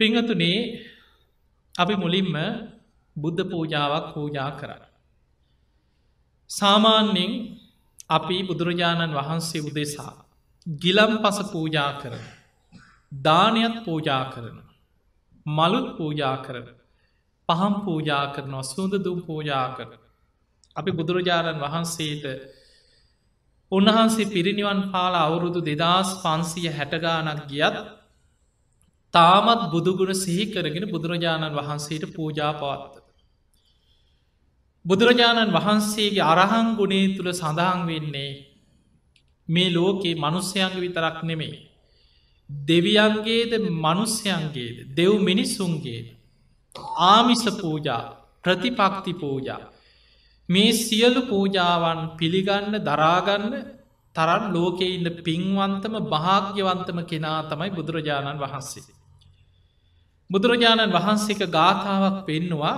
පිංහතුනේ අපි මුලින්ම බුද්ධ පූජාවක් පූජා කරන්න. සාමාන්‍යෙන් අපි බුදුරජාණන් වහන්සේ උදෙසා ගිලම් පස පූජා කරන දානයත් පූජා කරන මලුත් පූජා කරන පහම් පූජා කරනවා සුඳදුම් පූජා කරන අපි බුදුරජාණන් වහන්සේට උන්වහන්සේ පිරිනිවන් පාල අවුරුදු දෙදස් පන්සිය හැටගානක් ගියත් තාමත් බුදුගුණ සිහිකරගෙන බුදුරජාණන් වහන්සේට පූජා පාත්තද. බුදුරජාණන් වහන්සේගේ අරහං ගුණේ තුළ සඳහන් වෙන්නේ මේ ලෝකයේ මනුස්්‍යයන්ග විතරක් නෙමේ. දෙවියන්ගේද මනුස්්‍යයන්ගේද දෙව් මිනිස්සුන්ගේ ආමිස පූජා ප්‍රතිපක්ති පූජා මේ සියලු පූජාවන් පිළිගන්න දරාගන්න තරන් ලෝකෙඉන්න පින්වන්තම භාග්‍යවන්තම කෙනා තමයි බුදුරජාණන් වහන්සේ. බුදුරජාණන් වහන්සේක ගාථාවක් පෙන්නවා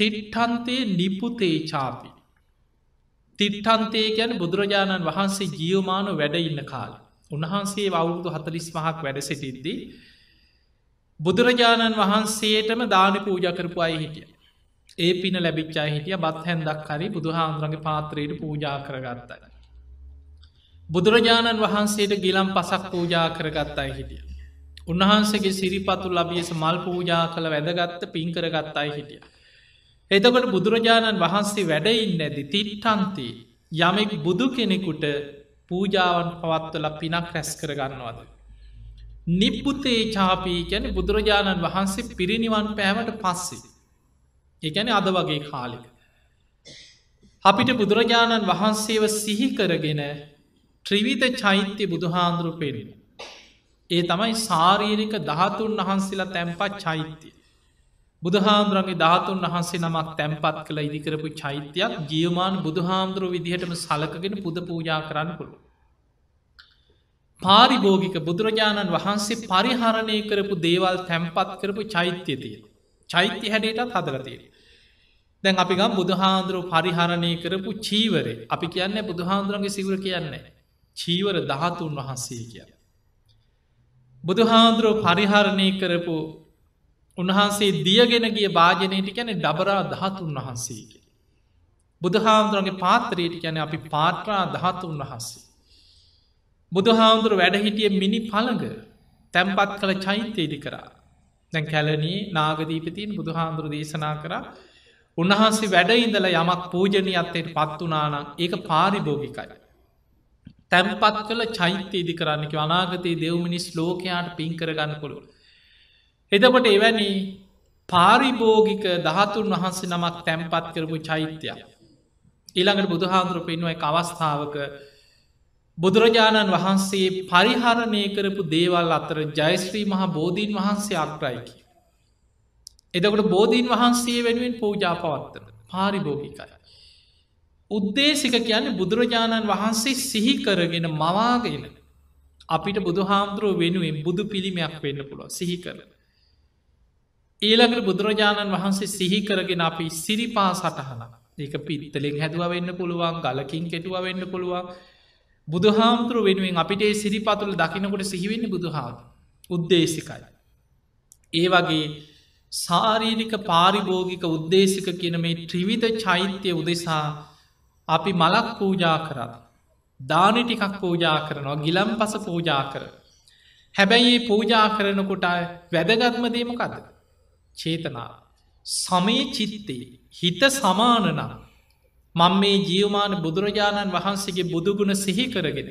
තිට්ටන්තේ නිපුතේ චාපි. තිට්ටන්තේ ගැන බුදුරජාණන් වහන්සේ ජියවමානු වැඩඉන්න කාල. උන්වහන්සේ අවුරුදු හතලිස් මහක් වැඩසිටිද්දී. බුදුරජාණන් වහන්සේටම දාන පූජ කරපු අයි හිටිය. ඒ පින ලැබිච්චා හිටිය බත් හැන්දක් හරි බුදුහාන්දුරගේ පාත්‍රයට පූජා කරගත්තයි. බුදුරජාණන් වහන්සේට ගිලම් පසක් පූජා කරගත්තා හිටිය. උන්වහන්සගේ සිරිපතු ලබියස මල් පූජා කළ වැදගත්ත පින්කරගත් අයි හිටිය. එතකොට බුදුරජාණන් වහන්සේ වැඩයින්න ඇති තිට්ටන්ති යමෙක් බුදු කෙනෙකුට පූජාවන් පවත්වල පිනක් රැස් කරගන්නවද. නිප්පුතේ චාපී ගැන බුදුරජාණන් වහන්සේ පිරිනිවන් පෑමට පස්සේ. එකැන අද වගේ කාලික. අපිට බුදුරජාණන් වහන්සේව සිහිකරගෙන ත්‍රිවිධ චෛත්‍ය බුදුහාන්දුරු පෙරෙන. ඒ තමයි සාරීරික දහතුන් වහන්සේලා තැන්පත් චෛත්‍යය. බුදුහාන්දුරන්ගේ ධාතුන් වහන්සේ නමක් තැන්පත් කළ ඉදිකරපු චෛත්‍යයක් ජියමාන් බුදුහාන්දුරුව විදිහටම සලකගෙන පුද පූජා කරන්න පුළු. පාරිභෝගික බුදුරජාණන් වහන්සේ පරිහරණය කරපු දේවල් තැන්පත් කරපු චෛත්‍ය තියෙන. චෛත්‍ය හැඩයටත් හදරතිය. දැන් අපිග බුදුහාන්දුරුව පරිහරණය කරපු චීවරේ අපි කියන්න බුදුහාන්දුරන්ගේ සිවර කියන්නේ. චීවර දහතුන් වහන්සේ කියන්න. බුදුහාන්දුරුව පරිහරණය කරපු උන්වහන්සේ දියගෙන ගිය භාජනයට ගැන ඩබරා දහතුන් වහන්සේක. බුදුහාමුදුරන්ගේ පාත්‍රයට ගැන අපි පාට්‍රා දහතුන් වහන්සේ. බුදුහාමුදුර වැඩහිටිය මිනි පළඟ තැම්පත් කළ චෛත්‍යයේදි කරා. දැන් කැලනී නාගදීපතින් බුදුහාමුදුර දේශනා කර උන්වහන්සේ වැඩඉඳල යමක් පූජනී අත්තයට පත්වනානං ඒක පාරිභෝගිකයි. තැම්පත් කළ චෛත්‍ය ඉදි කරන්නක අනාගතයේ දෙව්මිනිස් ලෝකයාට පින් කරගන්න කොළු. එදකොට එවැනි පාරිභෝගික දහතුන් වහන්සේ නමක් තැම්පත් කරපු චෛත්‍යය. ඊළඟට බුදුහාන්දුර පෙන්ුව එක අවස්ථාවක බුදුරජාණන් වහන්සේ පරිහරණය කරපු දේවල් අතර ජයස්ත්‍රී මහා බෝධීන් වහන්සේ අක්්‍රයිකි. එදකට බෝධීන් වහන්සේ වෙනුවෙන් පූජාපවත්තන පාරිභෝගිකයි. උද්දේශික කියන්නේ බුදුරජාණන් වහන්සේ සිහිකරගෙන මවාගෙන අපිට බුදුහාමුදුරුව වෙනුවෙන් බුදු පිළිමයක් වෙන්න පුළුව සිහි කරන. ඊළඟට බුදුරජාණන් වහන්සේ සිහිකරගෙන අපි සිරිපා සටහන ඒක පිරිතලෙෙන් හැදුව වෙන්න පුළුවන් ගලකින් කෙටුව වෙන්න පුළුවන් බුදුහාමුදුරුව වෙනුවෙන් අපිට සිරිපතුල දකිනකොට සිහිවෙන්න බුදුහාම උද්දේශිකයි. ඒ වගේ සාරීරික පාරිභෝගික උද්දේශික කියන මේ ත්‍රිවිධ චෛත්‍යය උදෙසා අපි මලක් පූජා කරන. දාන ටිකක් පූජා කරනවා ගිලම් පස පූජා කර. හැබැයි පූජා කරනකොට වැදගත්මදීමකද. චේතනා. සමේ චිත්තේ හිත සමානනම්. මං මේ ජියවමාන බුදුරජාණන් වහන්සේගේ බුදුගුණ සිහි කරගෙන.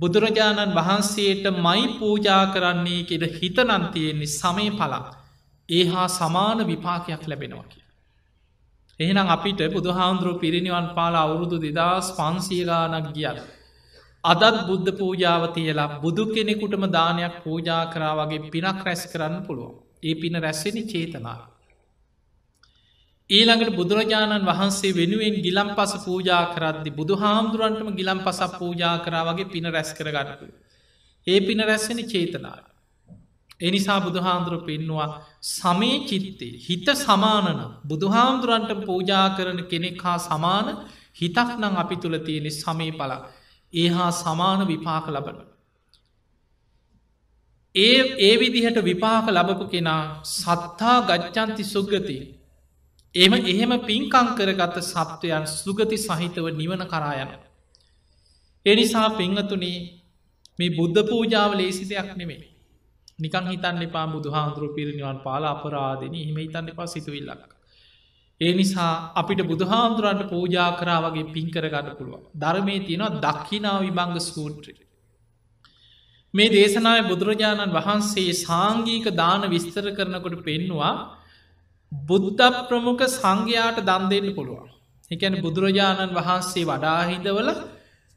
බුදුරජාණන් වහන්සේට මයි පූජා කරන්නේ කෙට හිතනන්තියෙන්නේ සමේ පලා. ඒ හා සමාන විපාකයක් ලැබෙනවා කිය. එහෙනම් අපිට බුදුහාන්දුරුව පිරිනිවන් පාල අවුරුදු දෙදස් පන්සීලානක් ගියත්. අදත් බුද්ධ පූජාව තියලා බුදු කෙනෙකුටම දානයක් පූජා කරා වගේ පිනක් රැස් කරන්න පුළුවන්. ඒ පින රැස්සෙන චේතනා. ඊළඟට බුදුරජාණන් වහන්සේ වෙනුවෙන් ගිලම් පස පූජා කරද්දි බුදු හාමුදුරුවන්ටම ගිලම් පසක් පූජා කරා වගේ පින රැස් කරගන්නපු. ඒ පින රැස්සෙන චේතනාට. එනිසා බුදුහාන්දුරු පෙන්නවා සමේ චිත්තේ හිත සමානන බුදුහාමුදුරන්ට පූජා කරන කෙනෙක් හා සමාන හිතක් නං අපි තුළ තියෙනෙ සමේ පල ඒ හා සමාන විපාක ලබන. ඒ ඒ විදිහට විපාක ලබපු කෙනා සත්තා ගච්චන්ති සුග්ගති එම එහෙම පින්කං කරගත සත්වයන් සුගති සහිතව නිවන කරායන. එනිසා පංහතුනේ මේ බුද්ධ පූජාව ලේසි දෙයක් නෙමේ. නිකං හිතන්න එපා බුදුහාන්දුරු පිරිනිවන් පාල අපරාදෙන හිම හිතන්න එපා සිතුවිල්ලක්. ඒ නිසා අපිට බුදුහාන්දුරන්ට පූජා කරා වගේ පින් කරගන්න පුළුවන්. ධර්මය තියෙනවා දක්කිනා විභංග සූට්‍රට. මේ දේශනාය බුදුරජාණන් වහන්සේ සාංගීක දාන විස්තර කරනකොට පෙන්නවා බුද්ධ ප්‍රමුඛ සංඝයාට දන් දෙන්න පුළුවන්. එකැන බුදුරජාණන් වහන්සේ වඩාහිදවල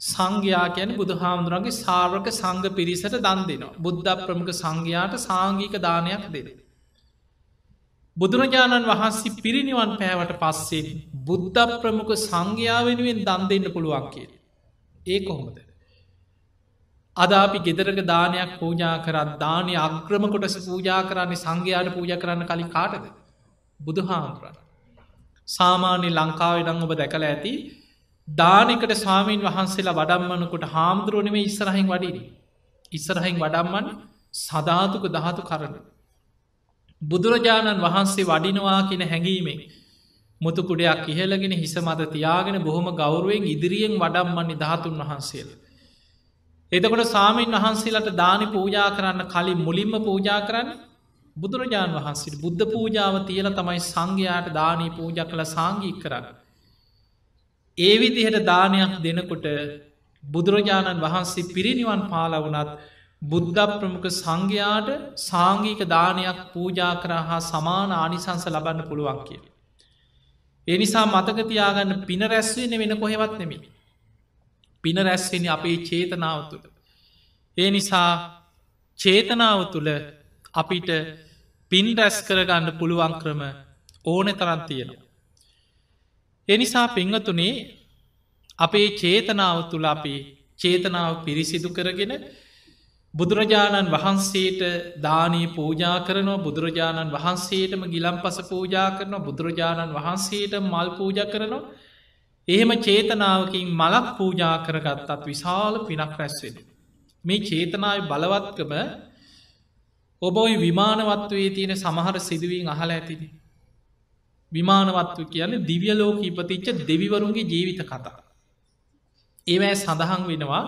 සංඝයා කියන බුදුහාමුදුරන්ගේ සාර්ක සංඝ පිරිසට දන් දෙනවා. බුද්ධ ප්‍රමුඛ සංඝයාට සාංගික දානයක් දෙද. බුදුරජාණන් වහන්සේ පිරිනිවන් පෑවට පස්සේ බුද්ධ ප්‍රමුඛ සංඝයා වෙනුවෙන් දන් දෙන්න පුළුවන් කිය. ඒ කොහොමද. අද අපි ගෙදරක දානයක් පූජා කරත් දානය අක්‍රම කොටස පූජා කරන්නේ සංඝයාට පූජ කරන්න කලින් කාටද. බුදුහාමුදුරන්. සාමාන්‍ය ලංකාවේ ඩං ඔබ දැකළ ඇති දානකට සාමීන් වහන්සේලා වඩම්මනකොට හාමුදුරුවනම ඉස්සරහින් වඩිරි. ඉස්සරහින් වඩම්මන් සධාතුක දහතු කරන. බුදුරජාණන් වහන්සේ වඩිනවා කියෙන හැඟීමෙන් මුතුකුඩයක් ඉහලගෙන හිස මත තියාගෙන බොහොම ගෞරුවෙන් ඉදිරියෙන් වඩම්මන්නේ ධාතුන් වහන්සේල. එතකොට සාමීන් වහන්සේලට දානි පූජා කරන්න කලින් මුලින්ම පූජා කරන්න බුදුරජාණන් වහන්සේ බුද්ධ පූජාව තියල තමයි සංඝයාට දානී පූජ කළ සංගීක් කරන්න. ඒ විදිහට දානයක් දෙනකොට බුදුරජාණන් වහන්සේ පිරිනිවන් පාල වනත් බුද්ධ ප්‍රමුඛ සංඝයාට සාංගීක දානයක් පූජා කරා හා සමාන ආනිසංස ලබන්න පුළුවන් කිය. එනිසා මතකතියාගන්න පින රැස්වෙන වෙන කොහෙවත් නෙමි. පින රැස්වෙන අපේ චේතනාව තුළ. ඒ නිසා චේතනාව තුළ අපිට පින් රැස් කරගන්න පුළුවන් ක්‍රම ඕන තරන් තියෙනවා. එනිසා පිංහතුනේ අපේ චේතනාව තුළ අපේ චේතනාව පිරිසිදු කරගෙන බුදුරජාණන් වහන්සේට දානී පූජා කරනවා බුදුරජාණන් වහන්සේටම ගිලම් පස පූජා කරනවා බුදුරජාණන් වහන්සේට මල් පූජ කරනවා එහෙම චේතනාවකින් මලක් පූජා කරගත්තත් විශාල පිනක් රැස්වෙන. මේ චේතනාව බලවත්කම ඔබ විමානවත්වේ තියෙන සමහර සිදුවීන් අහල ඇතිදී. විමානවත්ව කියන්න දිවිය ලෝක ඉපතිච්ච දෙවිවරුන්ගේ ජීවිත කතා. ඒවැ සඳහන් වෙනවා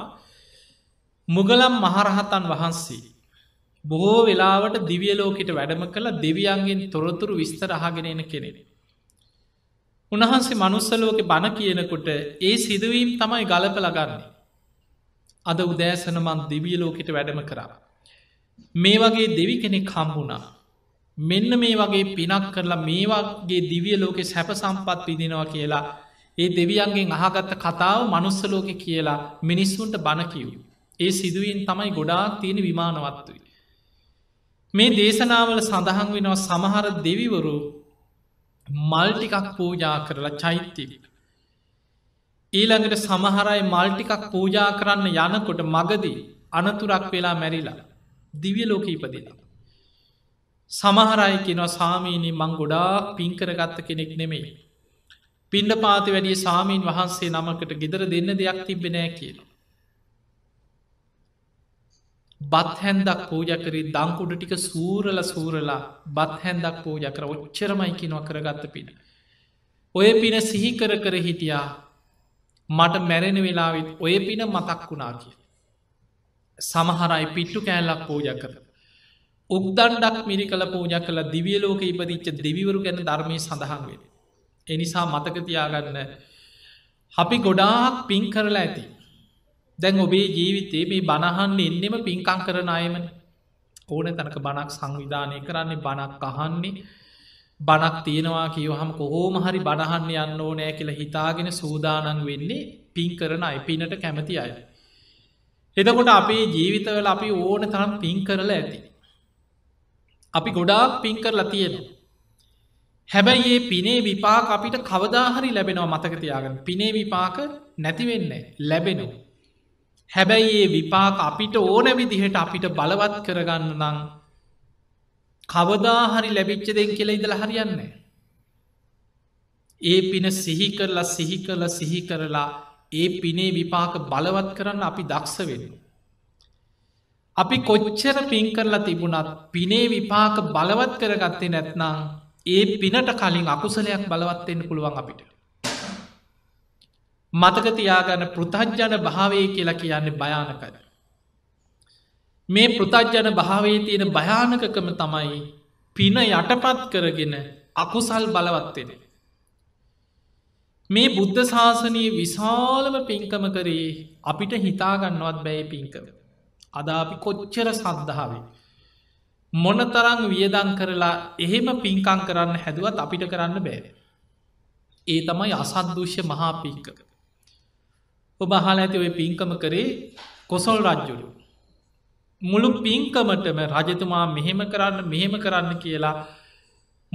මුගලම් මහරහතන් වහන්සේ. බොහෝ වෙලාවට දිවියලෝකට වැඩම කළ දෙවියන්ගෙන් තොරතුරු විස්තර අහගෙන එන කෙනෙෙන. උණහන්සේ මනුස්සලෝක බණ කියනකොට ඒ සිදුවීම් තමයි ගලප ලගන්නේ. අද උදෑසනමන් දිවියලෝකට වැඩම කරා. මේ වගේ දෙවි කෙනෙක් කම්බුණා. මෙන්න මේ වගේ පිනක් කරලා මේවාගේ දිවිය ලෝකෙ සැප සම්පත් පිදිනවා කියලා ඒ දෙවියන්ගෙන් අහගත්ත කතාව මනුස්සලෝකෙ කියලා මිනිස්සුන්ට බණකිව්. ඒ සිදුවෙන් තමයි ගොඩාක් තියෙන විමානවත්තුයි. මේ දේශනාවල සඳහන් වෙනවා සමහර දෙවිවරු මල්ටිකක් පූජා කරලා චෛත්‍යවිට. ඊළඟට සමහරයි මල්ටිකක් පූජා කරන්න යනකොට මගදී අනතුරක් වෙලා මැරිලා දිවිය ලෝක ඉපදිලා. සමහරයි කෙනවා සාමීනී මං ගොඩාක් පින්කරගත්ත කෙනෙක් නෙමෙයි. පින්ඩ පාති වැඩි සාමීන් වහන්සේ නමකට ගෙදර දෙන්න දෙයක් තිබෙනෑ කියන. බත්හැන්දක් පූජකරි දංකුඩ ටික සූරල සූරලා බත්හැන්දක් පූජකර ඔච්චරමයිකි නොකරගත්ත පින. ඔය පින සිහිකර කර හිටියා මට මැරෙන වෙලාවිත් ඔය පින මතක් වුණා කිය. සමහරයි පිට්ටු කෑල්ලක් පූජ කර. උක්දණ්ඩක් මිරිකල පූජ කළ දිවියලෝක ඉපදිච්ච දෙවිවරු ගැන ධර්මය සඳහන් වෙන. එනිසා මතකතියාගන්න අපි ගොඩාක් පින් කරලා ඇති. දැන් ඔබේ ජීවිතේ මේ බණහන්න එන්නෙම පින්කං කරන අයමන ඕන තැනක බණක් සංවිධානය කරන්නේ බණක් අහන්නේ බණක් තියෙනවා කියවහම කොහෝම හරි බණහන්න යන්න ඕනෑ කියලා හිතාගෙන සූදානන් වෙන්නේ පින් කරන අයි පිනට කැමති අය. එදකොට අපේ ජීවිතවල අපි ඕන තරම් පින් කරලා ඇති. අපි ගොඩාක් පින් කරලා තියෙනවා. හැබැයි ඒ පිනේ විපාක අපිට කවදාහරි ලැබෙනවා මතකතියාගන්න පිනේ විපාක නැතිවෙන්න ලැබෙනු. හැබැයි ඒ විපාක අපිට ඕන විදිහට අපිට බලවත් කරගන්න නං කවදාහරි ලැබිච්ච දෙෙන් කියල ඉදල හරියන්නේ. ඒ පින සිහි කරලා සිහි කරලා සිහි කරලා ඒ පිනේ විපාක බලවත් කරන්න අපි දක්ෂ වෙනවා. අපි කොච්චර පින් කරලා තිබුණත් පිනේ විපාක බලවත් කරගත්තේ නැත්නම් ඒ පිනට කලින් අකුසලයක් බලවත්වෙන්න පුළුවන් අපිට. මතකතියාගන්න පෘතජ්ජන භාවය කියලා කියන්න භයානකර. මේ පෘතජ්ජන භාවේ තියෙන භයානකකම තමයි පින යටපත් කරගෙන අකුසල් බලවත්වෙන. මේ බුද්ධ ශාසනයේ විශාලම පින්කම කරේ අපිට හිතාගන්නවත් බැයි පින්කම. අදාපි කොච්චර සද්ධාවේ. මොනතරං වියදං කරලා එහෙම පින්කං කරන්න හැදුවත් අපිට කරන්න බෑර. ඒ තමයි අසද්දෘෂ්‍ය මහා පිංකක. ඔබහල ඇති ඔය පින්කම කරේ කොසොල් රජ්ජුරු. මුළු පින්කමටම රජතුමා මෙහෙම කරන්න මෙහෙම කරන්න කියලා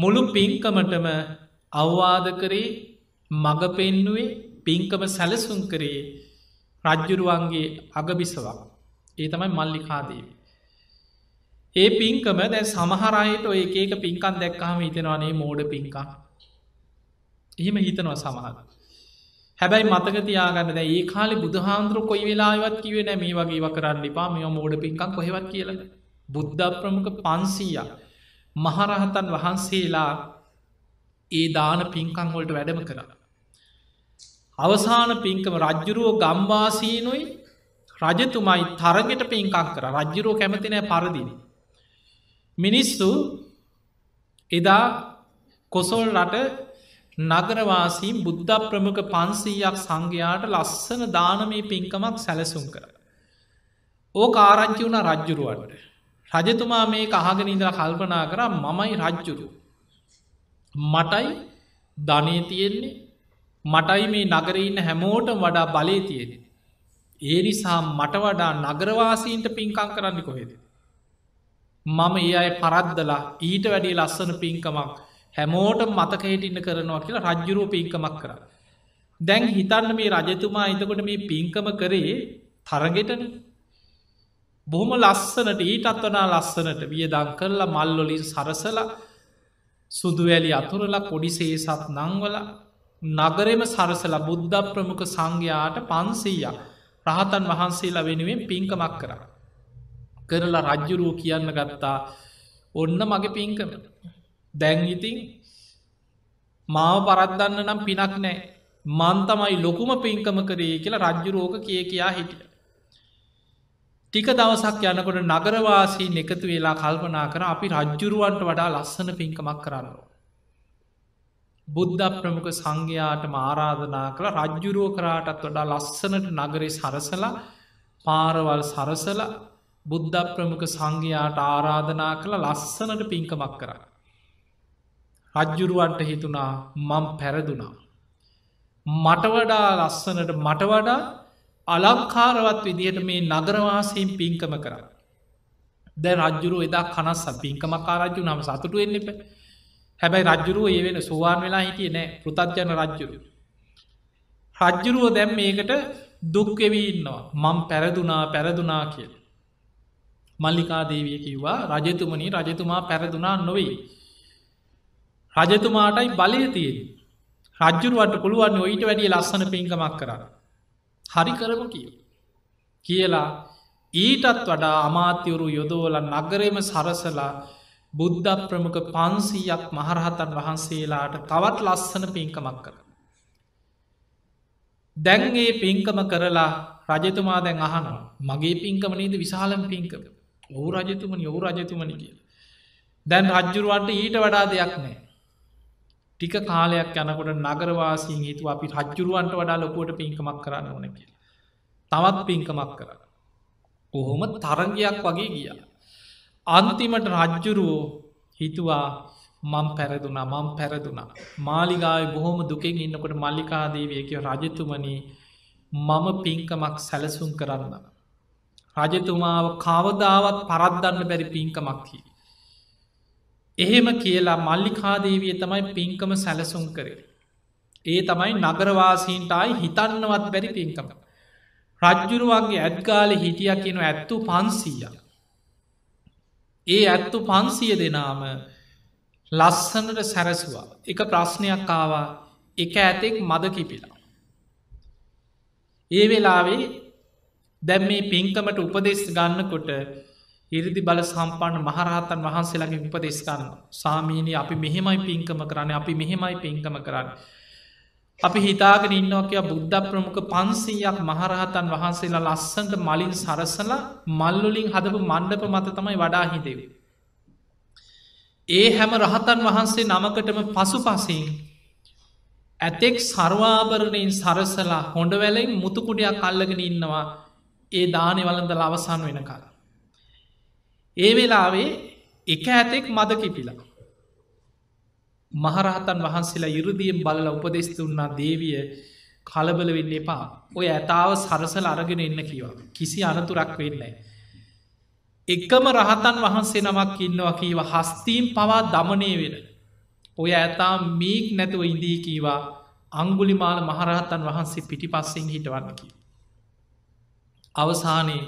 මුළු පින්කමටම අවවාද කරේ මඟ පෙන්නුවේ පින්කම සැලසුම් කරේ රජ්ජුරුවන්ගේ අගබිසවක්. ඒ තමයි මල්ලිකාදේවී. ඒ පින්කම දැ සමහරයට ඔය ඒක පින්කන් දැක්කාම හිතෙනවානේ මෝඩ පින්කා. එහෙම හිතනවා සමහර. හැබැයි මතක තියාගන්න දැ ඒ කාලි බුදුහාන්දුරු කොයි වෙලාවත් කිවෙන මේ වගේ වකරන්න ලිපා මෙ මෝඩ පින්කක් කොහෙවත් කියලද. බුද්ධ ප්‍රමුඛ පන්සීය මහරහතන් වහන්සේලා ඒ දාන පින්කංවලට වැඩම කරලා. අවසාන පින්කම රජ්ජුරුවෝ ගම්වාසීනුයි රජතුමයි තරගෙට පින්කක් කර රජ්ජුරෝ කැමතිනෑ පරදින. මිනිස්සු එදා කොසොල් රට නගරවාසීන් බුද්ධ ප්‍රමුඛ පන්සීයක් සංඝයාට ලස්සන දානමී පින්කමක් සැලසුම් කර. ඕ කාරංචි වුණ රජ්ජුරුවට. රජතුමා මේ අහගෙන ඉඳලා කල්පනා කර මමයි රජ්ජුරු. මටයි ධනය තියෙන්නේ මටයි මේ නගරඉන්න හැමෝට වඩා බලේ තියෙන. ඒ නිසා මට වඩා නගරවාසීන්ට පින්කං කරන්න කොහෙද. මම ඒ අය පරද්දලා ඊට වැඩේ ලස්සන පින්කමක් හැමෝට මතක හිටින්න කරනවා කියලා රජ්ජුරෝ පින්කමක් කර. දැන් හිතන්න මේ රජතුමා හිතකොට මේ පින්කම කරේ තරගෙටන බොහොම ලස්සනට ඊටත් වනා ලස්සනට වියදං කරලා මල්ලොලින් සරසල සුදුවැලි අතුරල කොඩිසේ සත් නංවල නගරෙම සරසල බුද්ධ ප්‍රමුඛ සංඝයාට පන්සීයක්. රහතන් වහන්සේලා වෙනුවෙන් පින්කමක් කරා. කරලා රජ්ජුරුව කියන්න ගත්තා ඔන්න මගේ පින්කම. දැන්ඉතින් මාව පරද්දන්න නම් පිනක් නෑ මන්තමයි ලොකුම පින්කම කරේ කියලා රජ්ජුරෝක කිය කියා හිටිය. ටික දවසක් යනකොට නගරවාසී එකතු වෙලා කල්පනා කර අපි රජ්ජුරුවන්ට වඩා ලස්සන පින්කමක් කරන්නවා. බුද්ධ ප්‍රමුඛ සංඝයාටම ආරාධනා කළ රජ්ජුරුව කරාටත් වඩා ලස්සනට නගරෙ සරසල පාරවල් සරසල බුද්ධ ප්‍රමුඛ සංඝයාට ආරාධනා කළ ලස්සනට පින්කමක් කර. රජ්ජුරුවන්ට හිතුනා මම් පැරදුනා. මට වඩා ලස්සනට මට වඩා අලංකාරවත් විදිහට මේ නගරවාසයෙන් පින්කම කර. දැ රජ්ජුරුව එදා කනස් පින්කමකාරජු නම සතුටු එන්නෙපේ හැබැයි රජ්ජුරුව ඒ වෙන සුවාන් වෙලා හිටිය නෑ පෘතත්ජන රජ්ජුරු. රජ්ජුරුව දැම් ඒකට දුක්කෙවී ඉන්නවා මං පැරදුනා පැරදුනා කියල. මල්ලිකා දේවිය කිව්වා රජතුමනි රජතුමා පැරදුනා නොවයි. රජතුමාටයි බලය තියෙන් රජ්ජුරුවට පුළුවන් ඔයිට වැඩිය ලස්සන පින්කමක් කරන්න. හරි කරම කිය. කියලා ඊටත් වඩා අමාත්‍යවරු යොදෝල නගරේම සරසලා බුද්ධ ප්‍රමුඛ පන්සීයක් මහරහතන් වහන්සේලාට තවත් ලස්සන පින්කමක් කර. දැන් ඒ පින්කම කරලා රජතුමා දැන් අහනවා මගේ පින්කමනේද විශාලම පින්කම ඔහු රජතුමනි ඔහු රජතුමනි කියල. දැන් රජ්ජුරුවන්ට ඊට වඩා දෙයක් නෑ. ටික කාලයක් යනකොට නගරවාසින් හිතු අපි රජ්ජුරුවන්ට වඩා ලොකුවට පින්කමක් කරන්න ඕන කියලා. තවත් පින්කමක් කරන්න. ඔහොම තරගයක් වගේ කියලා. අන්තිමට රජ්ජුරුවෝ හිතුවා මං පැරදුනා මං පැරදුනා. මාලිගාය බොහොම දුකෙන් ඉන්නකොට මල්ලිකාදේවියකය රජතුමනී මම පින්කමක් සැලසුම් කරන්න. රජතුමාව කවදාවත් පරද්දන්න බැරි පින්කමක්හි. එහෙම කියලා මල්ලිකාදේවිය තමයි පින්කම සැලසුම් කරේ. ඒ තමයි නගරවාසීන්ටයි හිතන්නවත් බැරි පින්කම. රජ්ජුරුවන්ගේ ඇත්කාලෙ හිටිය කියනු ඇත්තු පන්සීයක්. ඒ ඇත්තු පන්සිය දෙනාම ලස්සනට සැරසුවා එක ප්‍රශ්නයක් ආවා එක ඇතෙක් මද කිපිලා. ඒ වෙලාවේ දැම් මේ පින්කමට උපදෙස් ගන්නකොට ඉරිදි බල සම්පාන්න මහරහතන් වහන්සේලගේ විපදෙස් ගන්න සාමීනී අපි මෙහෙමයි පින්කම කරන්න අපි මෙහෙමයි පින්කම කරන්න අපි හිතාගෙන ඉන්නවා කිය බුද්ධ ප්‍රමුඛ පන්සීයක් මහරහතන් වහන්සේලා ලස්සන්ට මලින් සරසල මල්ලුලින් හදපු මණ්ඩප මත තමයි වඩා හිදෙව. ඒ හැම රහතන් වහන්සේ නමකටම පසු පසින් ඇතෙක් සරවාභරණයෙන් සරසලා හොඩ වැලෙන් මුතුකුඩයක් අල්ලගෙන ඉන්නවා ඒ දානෙ වලඳ ලවසන් වෙනකාල. ඒ වෙලාවේ එක ඇතෙක් මද කිපිලා. මහරහතන් වහන්සේලා යුරුදියෙන් බලල උපදෙස්තුන්නා දේවිය කලබල වෙන්න එපා ඔය ඇතාව සරසල අරගෙන එන්න කියවා කිසි අනතුරක් වෙන්නයි. එකම රහතන් වහන්සේ නමක් ඉන්නවා කියව හස්තීම් පවා දමනය වෙන. ඔය ඇතා මීක් නැතුව ඉදී කීවා අංගුලිමාල මහරහතන් වහන්සේ පිටිපස්සෙන් හිටවන්න කිය. අවසානයේ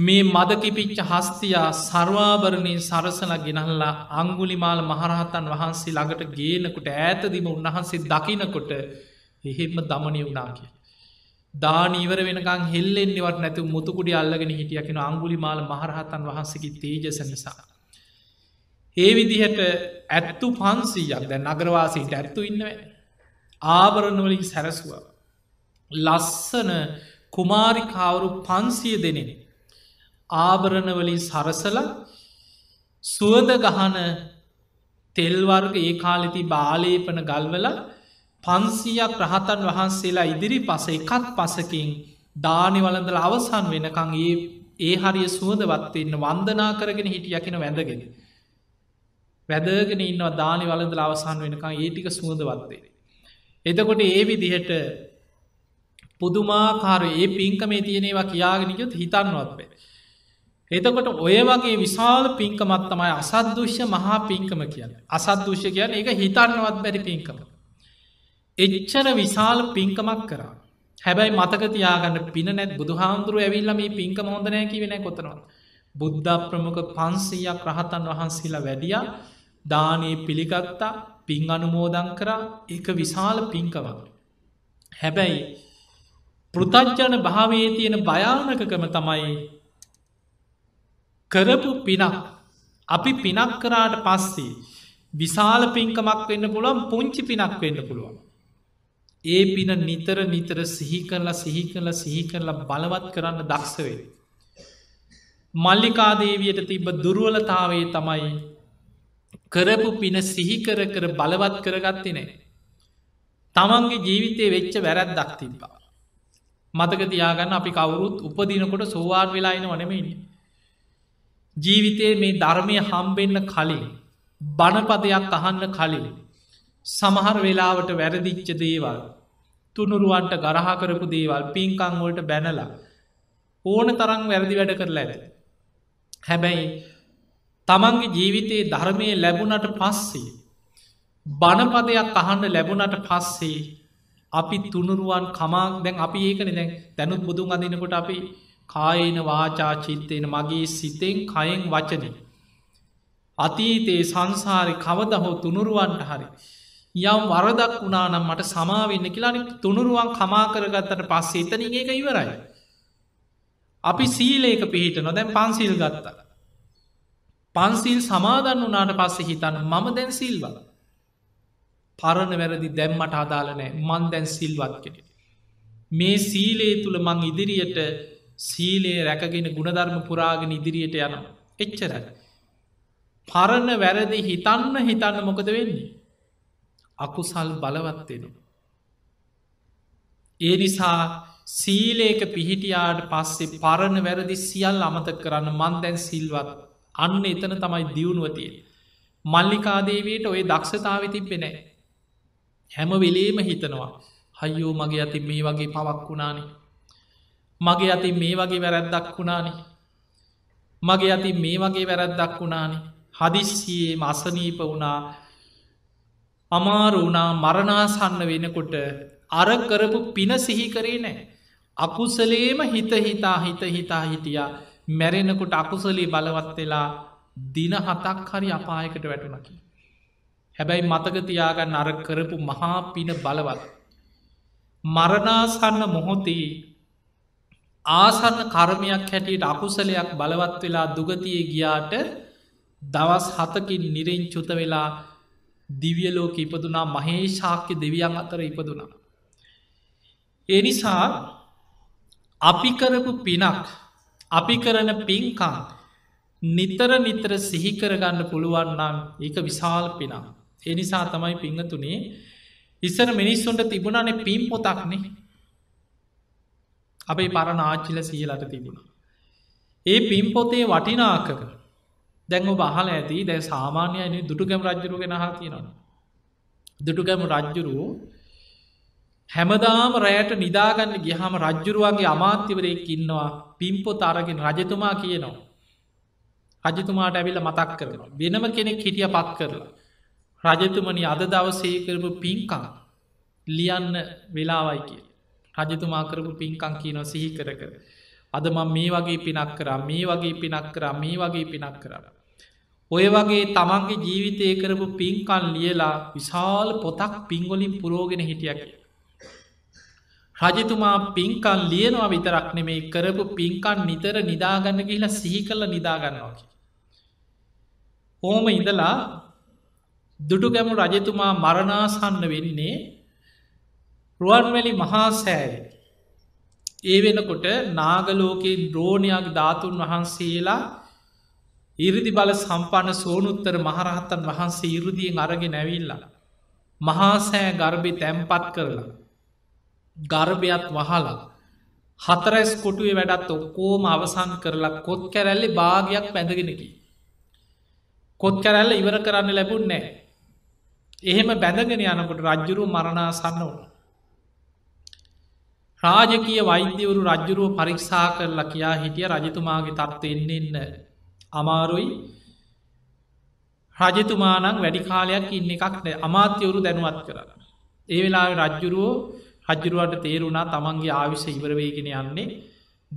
මේ මදකිපිච්ච හස්තියා සර්වාභරණය සරසල ගෙනල්ලා අංගුලිමාල මහරහතන් වහන්සේ ළඟට ගේනකුට ඇතදිම උන්වහන්සේ දකිනකොට එහෙම දමනය වුණා කිය. දානීවර වෙනකං හෙල්ලෙන්න්නේවට නැතු මුතුකුඩි අල්ලගෙන හිටියකෙන අංගුලිමාල මහරහතන් වහන්සකි තේජස නිසා. ඒ විදිහට ඇත්තු පන්සීයක් දැ නගරවාසීට ඇත්තු ඉන්නව ආභරණවලින් සැරසුව. ලස්සන කුමාරිකාවරු පන්සිය දෙනෙන ආභරණවලින් සරසල සුවද ගහන තෙල්වර්ග ඒ කාලෙති බාලේපන ගල්වල පන්සීයක් රහතන් වහන්සේලා ඉදිරි පස එකත් පසකින් දානිවලඳල අවසන් වෙනකං ඒ ඒ හරිය සුවදවත්වෙන්න වන්දනා කරගෙන හිටිය යකින වැඳගෙන. වැදගෙන ඉන්නවා දානි වලඳල අවසන් වෙනකං ඒටික සුවදවත්වේ. එතකොට ඒ විදිහට පුදුමාකාර ඒ පින්කමේ තියනෙවා කියාගෙනකයුත් හිතන්නවත් වේ. එතකොට ඔය වගේ විශාල පින්කමත් තමයි අසද්දෘෂ්‍ය මහා පින්කම කියන්න. අසද්දෘෂ්‍ය කියන්න එක හිතන්නවත් බැරි පින්කම. එච්චර විශාල පින්කමක් කරා. හැබැයි මතක තියාගන්න පින නැත් බුදුහාමුදුරුව ඇවිල්ලම මේ පින්කම හොඳනෑ කිවෙන කොතනවා. බුද්ධ ප්‍රමුඛ පන්සීයක් රහතන් වහන්සේලා වැඩිය දානයේ පිළිගත්තා පින් අනුමෝදන් කරා එක විශාල පින්කවක්. හැබැයි පෘතජ්ජන භාවේ තියෙන භයානකකම තමයි කරපු පිනක් අපි පිනක් කරාට පස්සේ විශාල පින්කමක් වෙන්න පුළුවන් පුංචි පිනක් වෙන්න පුළුවන්. ඒ පින නිතර නිතර සිහි කරලා සිහි කරලා සිහි කරලා බලවත් කරන්න දක්ෂවේ. මල්ලිකාදේවයට තිබ්බ දුරුවලතාවේ තමයි කරපු පින සිහිකර කර බලවත් කරගත්ති නෑ. තමන්ගේ ජීවිතය වෙච්ච වැරැත් දක් තිබ්බා. මතක තියාගන්න අපි කවුරුත් උපදිනකොට සෝවාර් වෙලායින වනමඉන්නේ. ජීවිතයේ මේ ධර්මය හම්බෙන්න කලින් බණපදයක් අහන්න කලින් සමහර වෙලාවට වැරදිච්ච දේවල් තුනුරුවන්ට ගරහ කරපු දේවල් පින්කංවලට බැනලා ඕන තරං වැරදි වැඩ කරලා ඇද. හැබැයි තමන්ගේ ජීවිතයේ ධර්මය ලැබුණට පස්සේ බණපදයක් අහන්න ලැබුණට පස්සේ අපි තුනුරුවන් කමාක් දැන් අපි ඒකන දැන් තැනුත් බුදුන් අදිනකොට අපි කායන වාචාචිත්තයෙන මගේ සිතෙන් කයෙන් වචන. අතීතයේ සංසාරය කවදහෝ තුනුරුවන්ට හරි. යම් වරදක් වුණනම් මට සමාවෙන්න කියලාන තුනුරුවන් කමා කරගත්තට පස්සේ එතන ඒක ඉවරයි. අපි සීලේක පිහිට නොදැන් පන්සිල් ගත්තල. පන්සිල් සමාදන් වනාට පස්සේ හිතන්න මම දැන් සිල්වල. පරණ වැරදි දැම්මට අදාලනෑ මන් දැන් සිල්වත් කෙනෙ. මේ සීලේ තුළ මං ඉදිරියට සීලයේ රැකගෙන ගුණධර්ම පුරාගෙන ඉදිරියට යන එච්චර. පරණ වැරදි හිතන්න හිතන්න මොකද වෙන්නේ. අකුසල් බලවත්වෙනවා. ඒ නිසා සීලේක පිහිටියාට පස්සේ පරණ වැරදි සියල් අමත කරන්න මන්දැන් සිල්වත් අන්න එතන තමයි දියුණුවතිය. මල්ලිකාදේවයට ඔය දක්ෂතාව තිබෙනෑ. හැම වෙලේම හිතනවා. හයෝ මගේ අති මේ වගේ පවක් වුණානේ මගේ අති මේ වගේ වැරැද්දක් වුණානේ. මගේ අති මේ වගේ වැරැද්දක් වුණානේ. හදිස්සියේ මසනීප වුණා අමාරු වුණා මරණාසන්න වෙනකොට අර කරපු පින සිහිකරේ නෑ. අකුසලේම හිත හිතා හිත හිතා හිටියා මැරෙනකොට අකුසලේ බලවත් වෙලා දින හතක් හරි අපායකට වැටුනකි. හැබැයි මතකතියාගන්න අර කරපු මහා පින බලවත්. මරණාසන්න මොහොතේ ආසන්න කර්මයක් හැටියට අකුසලයක් බලවත් වෙලා දුගතිය ගියාට දවස් හතකින් නිරෙන් චුත වෙලා දිවියලෝක ඉපදුනා මහේ ශාක්‍ය දෙවියන් අතර ඉපදුනා. එනිසා අපිකරපු පිනක් අපි කරන පින්කං නිතර නිතර සිහිකරගන්න පුළුවන්නම් එක විශාල් පිනම්. එනිසා තමයි පිංහතුනේ ඉස්සර මිනිස්සුන්ට තිබුණනේ පින් පොතක්නේ අපේ පරණ ආච්චිල සියලට තිබුණා. ඒ පිම්පොතේ වටිනාකක දැන්ව බහල ඇති දැ සාමාන්‍යයන දුටුගැම් රජ්ජුරු ගෙනහ තියෙනවා. දුටුගැම රජ්ජුරුවෝ හැමදාම රෑට නිදාගන්න ගිහම රජ්ජුරුවන්ගේ අමාත්‍යවරයෙක් ඉන්නවා පිම්පො තරගෙන් රජතුමා කියනවා. රජතුමාට ඇවිල මතක් කරනවා. වෙනම කෙනෙක් හිටිය පත් කරලා. රජතුමනි අද දවසේ කරපු පින්කා ලියන්න වෙලාවයි කියලා. රජතුමා කරපු පින්කං කියනො සිහි කරක. අද මං මේ වගේ පිනක් කරා මේ වගේ පිනක් කරා මේ වගේ පිනක් කරා. ඔය වගේ තමන්ගේ ජීවිතය කරපු පින්කන් ලියලා විශාල පොතක් පිංගොලින් පුරෝගෙන හිටියකි. රජතුමා පින්කන් ලියනවා විතරක් නෙමේ කරපු පින්කන් නිතර නිදාගන්න කියලා සිහි කල්ල නිදාගන්නවා කිය. හෝම ඉඳලා දුටුගැමු රජතුමා මරණාසන්න වෙන්නේ රුවන්වැලි මහාසෑය. ඒ වෙනකොට නාගලෝකයේ ද්‍රෝණයක් ධාතුන් වහන්සේලා ඉරිදි බල සම්පන්න සෝනුත්තර මහරහත්තන් වහන්සේ ඉරුදියෙන් අරග නැවිල්ලා. මහාසෑ ගර්භි තැම්පත් කරලා. ගර්භයත් වහලා. හතරැස් කොටුවේ වැඩත් ඔක්කෝම අවසන් කරලා කොත් කැරැල්ලි භාගයක් පැඳගෙනකි. කොත් කැරැල්ල ඉවර කරන්න ලැබුන් නෑ. එහෙම බැඳගෙන යනකොට රජ්ජුරු මරණාසන්න ඕන. රාජකය වෛද්‍යවරු රජ්ජුරුව පරීක්ෂා කරලා කියා හිටිය රජතුමාගේ තත්ත්වෙන්නෙන්න අමාරුයි රජතුමානං වැඩි කාලයක් ඉන්න එකක්න අමාත්‍යවරු දැනුවත් කරන්න. ඒ වෙලා රජ්ජුරුවෝ රජ්ජුරුවට තේරුණා තමන්ගේ ආවිශ ඉවරවේගෙන යන්නේ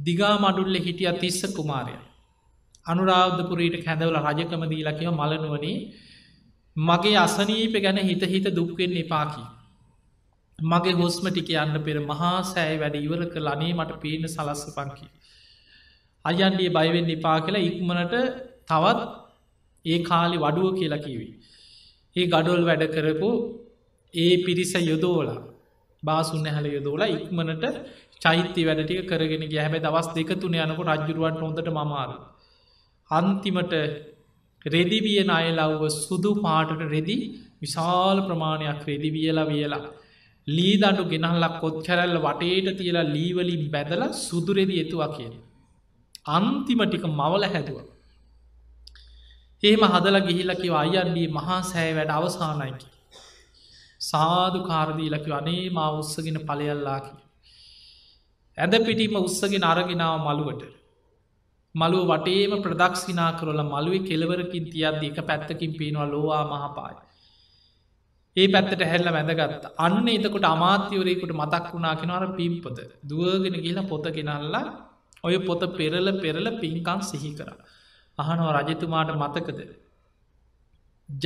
දිගා මඩුල්ල හිටිය තිස්ස කුමාරය. අනුරාධපුරයට කැඳවල රජකමදී ලකව මලනුවනේ මගේ අසනීප ගැන හිත හිත දුක්වෙන්න එපාකි. මගේ හොස්මටික යන්න පෙර මහා සෑයි වැඩ ඉවර කළ අනේ මට පේන සලස්ස පංකි. අයන්ඩිය බයවෙන්න එපා කියලා ඉක්මනට තවත් ඒ කාලි වඩුව කියලා කිවී. ඒ ගඩොල් වැඩ කරපු ඒ පිරිස යොදෝලා බාසුන්න හැල යොදෝලා ඉක්මනට චෛත්‍ය වැඩටික කරගෙන ගැහැම දවස් දෙක තුන යනකු රජුරුවන් නොදට මමාර. අන්තිමට රෙදිවිය නයලව්ව සුදු පාටට රෙදි විශාල් ප්‍රමාණයක් රෙදිවියලා වියලා. ලීදඩු ගෙනහල්ලා කොච්චරැල්ල වටේට තියලා ලීවලින් බැදල සුදුරෙද එතුවා කියන. අන්තිමටික මවල හැදුව. එහෙම හදල ගිහිල්ලකිව අයන්ඩී මහා සෑ වැඩ අවසානයිකි. සාධු කාරදීලකි අනේ මා උත්සගෙන පලයල්ලා කිය. ඇද පිටීම උත්සගෙන අරගෙනාව මළුවට. මළුව වටේම ප්‍රදක්ෂිනා කරල මළුවේ කෙලවරකින් තියද්දී එක පැත්තකින් පේනවා ලෝවා මහපායි. ඒ පැත්තට හැල්ල වැඳගත්ත අන්න එතකොට අමාත්‍යවරයකුට මතක් වුණා කෙනවර පිම්පොත දුවගෙන ගිල පොත කෙනල්ලා ඔය පොත පෙරල පෙරල පින්කම් සිහි කර. අහනෝ රජතුමාට මතකද.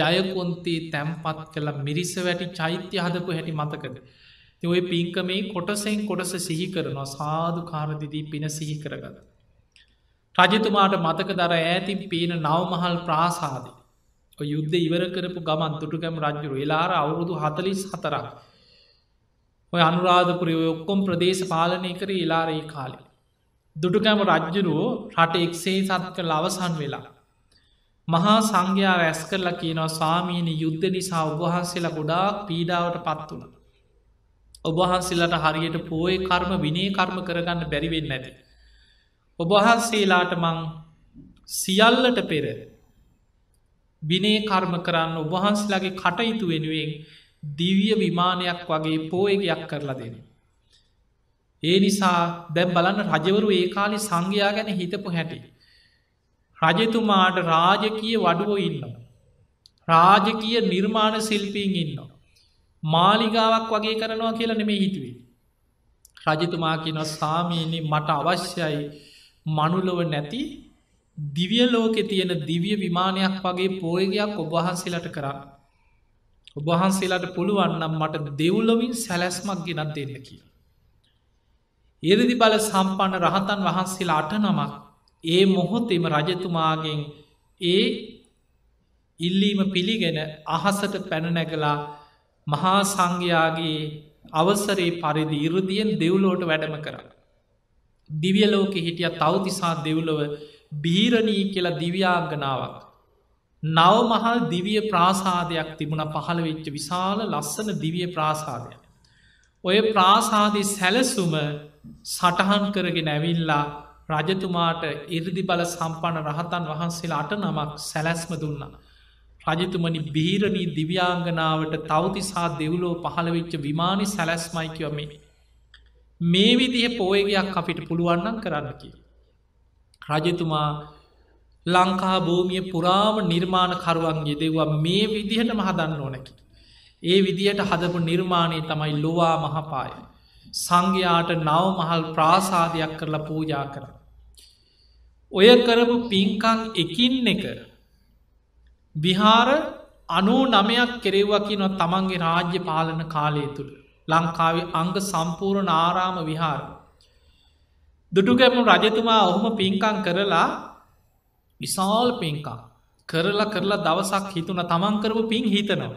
ජයකොන්ති තැම්පත් කළ මිරිස වැටි චෛත්‍ය හදපු හැටි මතකද. ඔය පින්කමේ කොටසෙන් කොටස සිහි කරනවා සාධ කාරදිදී පින සිහි කරගද. රජතුමාට මතක දර ඇතින් පීන නවමහල් ප්‍රාසාදී. යුද්ධ ඉවර කරපු ගමන් තුටුකැම රජ්ජුරු එලාර අවුරුදු හතලිස් හතරක් ඔය අනුරාධපුරය ඔක්කොම් ප්‍රදේශ පාලනය කර ඉලාරයේ කාලෙ. දුටුකැම රජ්ජුරුවෝ රට එක්සේ සත්ක ලවසන් වෙලා. මහා සංඝයා රැස් කරලා කියනවා ස්වාමීනි යුද්ධ නිසා ඔබහන්සේලා ගොඩාක් පීඩාවට පත් වුණ. ඔබහන්සේලට හරියට පෝය කර්ම විනේ කර්ම කරගන්න බැරිවෙන්න ඇති. ඔබහන්සේලාට මං සියල්ලට පෙර බිනේ කර්ම කරන්න ඔබහන්සලගේ කටයුතු වෙනුවෙන් දිවිය විමානයක් වගේ පෝයගයක් කරලා දෙන. ඒ නිසා දැම් බලන්න රජවරු ඒ කාලි සංඝයා ගැන හිතපු හැටි. රජතුමාට රාජකය වඩුවෝ ඉන්නවා. රාජකය නිර්මාණ සිල්පීන් ඉන්නවා. මාලිගාවක් වගේ කරනවා කියලා නෙමේ හිතුවේ. රජතුමා කියන සාමීනි මට අවශ්‍යයි මනුලොව නැති දිවියලෝකෙ තියෙන දිවිය විමානයක් වගේ පෝයගයක් ඔබහන්සේලට කරන්න. ඔබහන්සේලාට පුළුවන්නම් මට දෙව්ලොවින් සැලැස්මක් ගෙනත් දෙන්න කිය. ඉරදි බල සම්පන්න රහතන් වහන්සේලා අට නමක් ඒ මොහොතෙම රජතුමාගෙන් ඒ ඉල්ලීම පිළිගෙන අහසට පැනනැගලා මහා සංඝයාගේ අවසරේ පරිදි ඉරදියෙන් දෙව්ලෝට වැඩම කරන්න. දිවියලෝකෙ හිටිය තවතිසා දෙව්ලොව බීරණී කියලා දිව්‍යාංගනාවක්. නවමහල් දිවිය ප්‍රාසාධයක් තිබුණ පහළවෙච්ච විශාල ලස්සන දිවිය ප්‍රාසාධය. ඔය ප්‍රාසාධී සැලසුම සටහන් කරගෙන ඇවිල්ලා රජතුමාට ඉරදි බල සම්පන්න රහතන් වහන්සේලා අට නමක් සැලැස්ම දුන්නා. රජතුමනි බීරණී දිව්‍යාංගනාවට තවතිසා දෙව්ලෝ පහළවෙච්ච විමානි සැලැස්මයිකිවමේ. මේ විදිහ පෝයගයක් අපිට පුළුවන්නන් කරන්න කියලා. රජතුමා ලංකා භූමිය පුරාම නිර්මාණකරුවන්ගේ දෙව්වා මේ විදිහට මහදන්න ඕනැකි. ඒ විදියට හදපු නිර්මාණය තමයි ලොවා මහපාය. සංඝයාට නව මහල් ප්‍රාසාධයක් කරලා පූජා කර. ඔය කරපු පින්කං එකින් එක විහාර අනූ නමයක් කෙරෙව්වකි නො තමන්ගේ රාජ්‍ය පාලන කාලය තුළ. ලංකාවේ අංග සම්පූර්ණ ආරාම විහාර දුටුගැමුණු රජතුමා ඔහොම පින්කං කරලා විශාල් පින්කං කරලා කරලා දවසක් හිතුන තමන් කරපු පින් හිතනවා.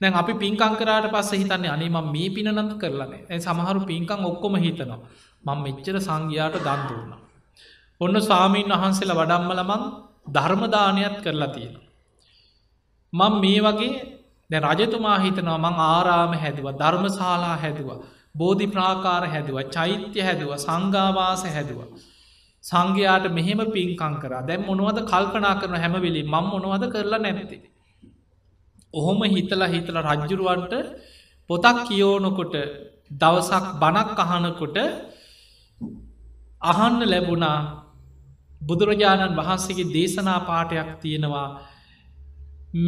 දැන් අපි පින්කං කරාට පස්ස හිතන්නේ අනේම මේ පිනනඳ කරලන ඇ සමහරු පින්කං ඔක්කොම හිතනවා මං මෙච්චර සංඝයාට දන්දුවුණ. ඔන්න ස්වාමීන් වහන්සේලා වඩම්මලමං ධර්මදානයක් කරලා තියෙන. මං මේ වගේ දැ රජතුමා හිතනවා මං ආරාම හැදවා ධර්මශාලා හැදවා බෝධි ප්‍රාකාර හැදුව චෛත්‍ය හැදුව සංගාවාස හැදුව. සංඝයාට මෙහෙම පින්කං කර දැම් මොනවද කල්පනා කරන හැමවෙලි මං මොනවද කරලා නැනති. ඔහොම හිතලා හිතල රජ්ජුරුවන්ට පොතක් කියෝනකොට දවසක් බණක් අහනකොට අහන්න ලැබුණා බුදුරජාණන් වහන්සේගේ දේශනා පාටයක් තියෙනවා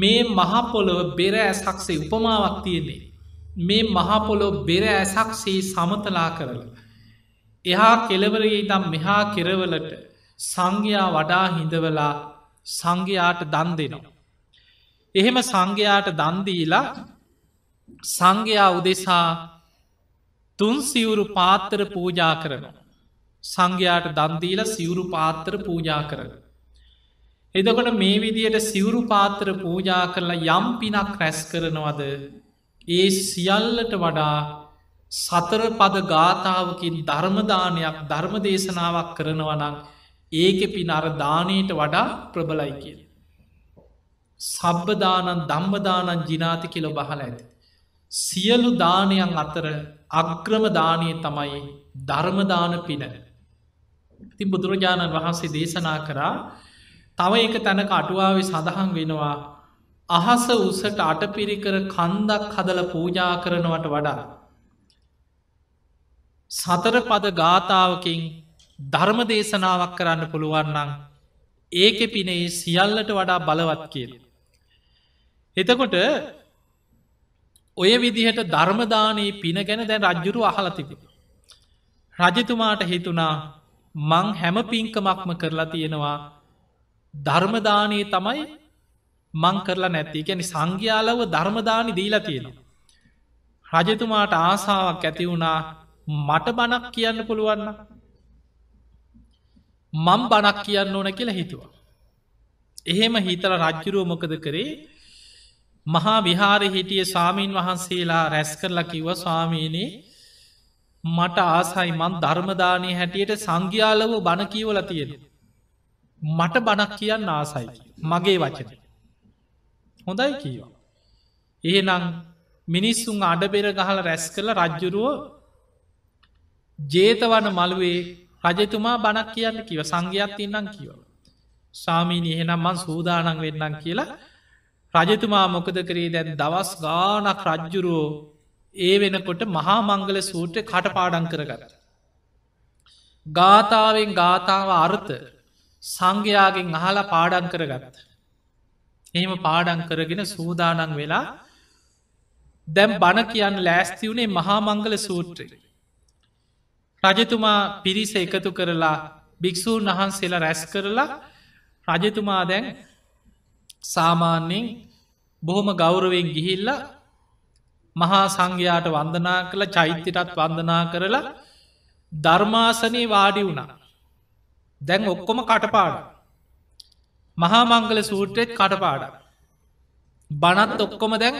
මේ මහපොළොව බෙර ඇසක්සේ උපමාවක් තියන්නේ මේ මහපොලො බෙර ඇසක්සේ සමතලා කරල. එහා කෙලවරගේ දම් මෙහා කෙරවලට සංඝයා වඩා හිඳවලා සංඝයාට දන් දෙනවා. එහෙම සංඝයාට දන්දීලා සංඝයා උදෙසා තුන් සිවුරු පාත්තර පූජා කරනවා. සංඝයාට දන්දීල සිවුරු පාත්තර පූජා කරන. එදකොට මේ විදියට සිවුරු පාත්තර පූජා කරලා යම් පිනක් රැස් කරනවද ඒ සියල්ලට වඩා සතරපද ගාථාවකින් ධර්මදානයක් ධර්මදේශනාවක් කරනවනං ඒක පින අරදානයට වඩා ප්‍රබලයි කියල. සබ්බදානන් ධම්මදානන් ජිනාති කියල බහල ඇති. සියලු දානයන් අතර අග්‍රමදානය තමයි ධර්මදාන පින. ති බුදුරජාණන් වහන්සේ දේශනා කරා තව එක තැන කටුවාවේ සඳහන් වෙනවා අහස උසට අටපිරිකර කන්දක් හදල පූජා කරනවට වඩා. සතර පද ගාථාවකින් ධර්ම දේශනාවක් කරන්න පුළුවන්නන් ඒක පිනේ සියල්ලට වඩා බලවත් කියල. එතකොට ඔය විදිහට ධර්මදානී පින ගැන දැන් රජ්ජුරු අහලතිබ. රජතුමාට හිතුනා මං හැම පින්කමක්ම කරලා තියෙනවා ධර්මදානයේ තමයි මං කරලා නැත්ති ගැන සංඝයාලව ධර්මදානි දීලා තියෙනවා. රජතුමාට ආසාාවක් ඇති වුණා මට බණක් කියන්න පුළුවන්න. මම් බණක් කියන්න ඕන කියලා හිතුවා. එහෙම හිතල රජ්ජුරුව මොකද කරේ මහා විහාර හිටිය ස්වාමීන් වහන්සේලා රැස් කරලා කිව ස්වාමීනයේ මට ආසයි මන් ධර්මදානය හැටියට සංඝයාලව බණ කියවල තියෙන. මට බණක් කියන්න ආසයි. මගේ වචන. හොඳයි කියෝ. එහෙනම් මිනිස්සුන් අඩබෙර ගහල රැස් කළ රජ්ජුරුව ජේතවන මළුවේ රජතුමා බණක් කියන්න කිව සංඝයක්ත් ඉන්නම් කියව. සාමීනි එහෙනම් මන් සූදානන් වෙන්නම් කියලා රජතුමා මොකද කරේ දැන් දවස් ගානක් රජ්ජුරුවෝ ඒ වෙනකොට මහා මංගල සූට්‍ර කටපාඩන් කරගත. ගාථාවෙන් ගාථාව අර්ථ සංඝයාගෙන් අහලා පාඩන් කරගත්ත. එහෙම පාඩන් කරගෙන සූදානන් වෙලා දැම් බණ කියන්න ලෑස්තිවුණේ මහාමංගල සූත්‍රය. රජතුමා පිරිස එකතු කරලා භික්‍ෂූන් වහන්සේලා රැස් කරලා රජතුමා දැන් සාමාන්‍යෙන් බොහොම ගෞරවෙන් ගිහිල්ල මහා සංඝයාට වන්දනා කළ චෛත්‍යටත් වන්දනා කරලා ධර්මාසනය වාඩි වුණා. දැන් ඔක්කොම කටපාඩ මහා මංගල සූට්‍රෙත් කටපාඩ බනත් ඔක්කොම දැන්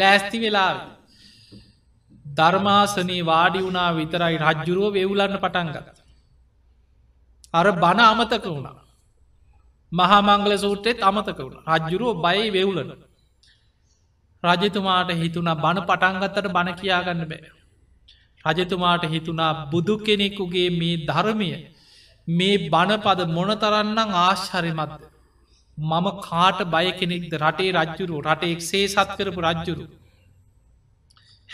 ලෑස්ති වෙලා ධර්මාසනී වාඩි වුණා විතරයි රජ්ජුරුව වෙවුලන්න පටන්ගත අර බණ අමතක වුණා මහා මංගල සූට්‍රෙත් අමතක වුණ රජ්ජුරුව බයි වෙවුලන රජතුමාට හිතුුණ බණ පටන්ගත්තට බණ කියාගන්න බෑ රජතුමාට හිතුනා බුදු කෙනෙකුගේ මේ ධර්මය මේ බණපද මොනතරන්නම් ආශ්හරිමත්ද මම කාට බය කෙනෙක්ද රටේ රජ්ජුරු රට එක්සේ සත් කරපු රජ්ජුරු.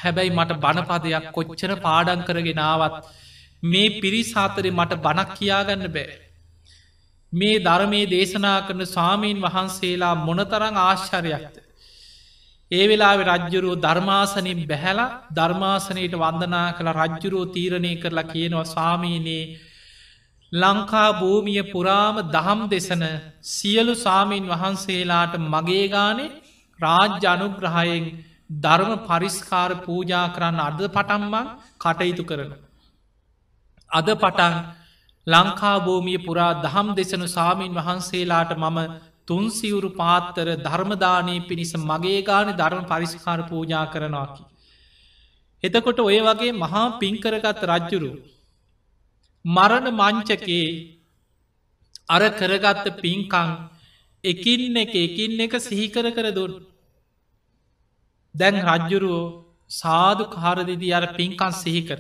හැබැයි මට බණපදයක් කොච්චර පාඩන් කරගෙනාවත් මේ පිරිසාතරය මට බණක් කියාගන්න බෑ. මේ ධර්මයේ දේශනා කරන ස්වාමීන් වහන්සේලා මොනතරං ආශ්චරයක්ද. ඒ වෙලාවෙ රජ්ජුරුවෝ ධර්මාසනින් බැහැලා ධර්මාසනයට වන්දනා කළ රජ්ජුරුවෝ තීරණය කරලා කියනවා ස්වාමීනයේ ලංකා භූමිය පුරාම දහම් දෙසන සියලු සාමීන් වහන්සේලාට මගේ ගානේ රාජ්‍ය අනුග්‍රහයෙන් ධර්ම පරිස්කාර පූජා කරන්න අද පටම්මං කටයුතු කරන. අද පටන් ලංකාභූමිය පුරා දහම් දෙසනු සාමීන් වහන්සේලාට මම තුන්සිවුරු පාත්තර ධර්මදානය පිණිස මගේ ගාන ධර්ම පරිස්කාර පූජා කරනවාකි. එතකොට ඔය වගේ මහා පින්කරගත් රජ්ජුරු මරණ මංචකේ අර කරගත්ත පින්කං එකින් එක එකින් එක සිහිකර කර දුන්. දැන් රජ්ජුරුවෝ සාධු කාරදිදි අර පින්කන් සිහිකර.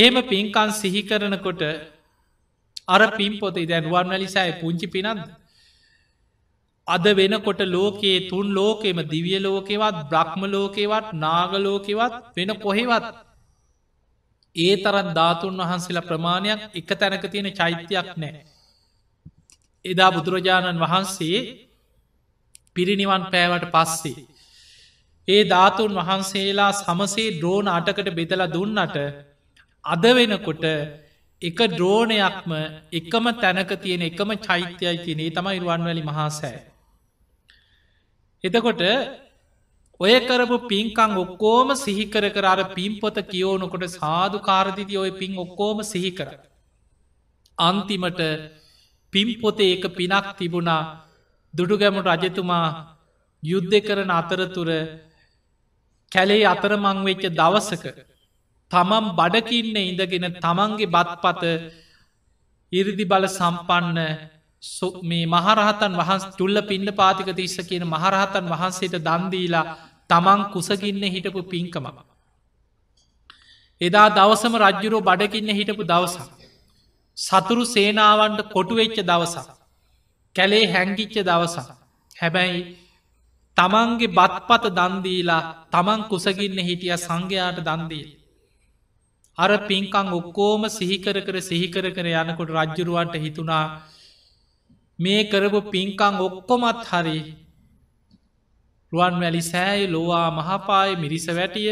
එහෙම පින්කන් සිහිකරනකොට අර පින්පොතේ දැන් වර්ණලිසාය පුංචි පිනන්ද. අද වෙනකොට ලෝකයේ තුන් ලෝකෙම දිවිය ලෝකෙවත් බ්‍රහ්ම ලෝකෙවත් නාගලෝකෙවත් වෙන කොහෙවත් ඒ තරන් ධාතුන් වහන්සේලා ප්‍රමාණයක් එක තැනක තියෙන චෛත්‍යයක් නෑ. එදා බුදුරජාණන් වහන්සේ පිරිනිවන් පෑවට පස්සේ. ඒ ධාතුන් වහන්සේලා සමසේ ඩ්‍රෝන අටකට බෙදල දුන්නට අද වෙනකොට එක ඩ්‍රෝනයක්ම එකම තැනක තියෙන එකම චෛත්‍යයි තියනේ තමයි රුවන්වැලි මහාසෑ. එතකොට ඔය කරපු පින්කං ඔක්කෝම සිහිකර කරාර පින්පොත කියෝනකොට සාධකාරදිදි ඔය පින් ඔක්කෝම සිහිකර. අන්තිමට පිම්පොතේ එක පිනක් තිබුණා දුඩුගැමට රජතුමා යුද්ධ කරන අතරතුර කැලේ අතරමංවෙච්ච දවසක තමම් බඩකින්න ඉඳගෙන තමන්ගේ බත්පත ඉරිදි බල සම්පන්න මේ මහරහතන් වහන් තුල්ල පින්ඩ පාතික තිස්ස කියන මහරහතන් වහන්සේට දන්දීලා තමන් කුසකින්න හිටපු පින්කම. එදා දවසම රජ්ජුරෝ බඩකින්න හිටපු දවසක්. සතුරු සේනාවන්ට කොටුවෙච්ච දවසක්. කැලේ හැංගිච්ච දවසක්. හැබැයි තමන්ගේ බත්පත දන්දීලා තමන් කුසගින්න හිටිය සංඝයාට දන්දී. අර පින්කං ඔක්කෝම සිහිකර කර සිහිකර කර යනකොට රජ්ජුරුවන්ට හිතුනා මේ කරපු පින්කං ඔක්කොමත් හරි රුවන් වැලි සෑයි ලොවා මහපාය මිරිස වැටිය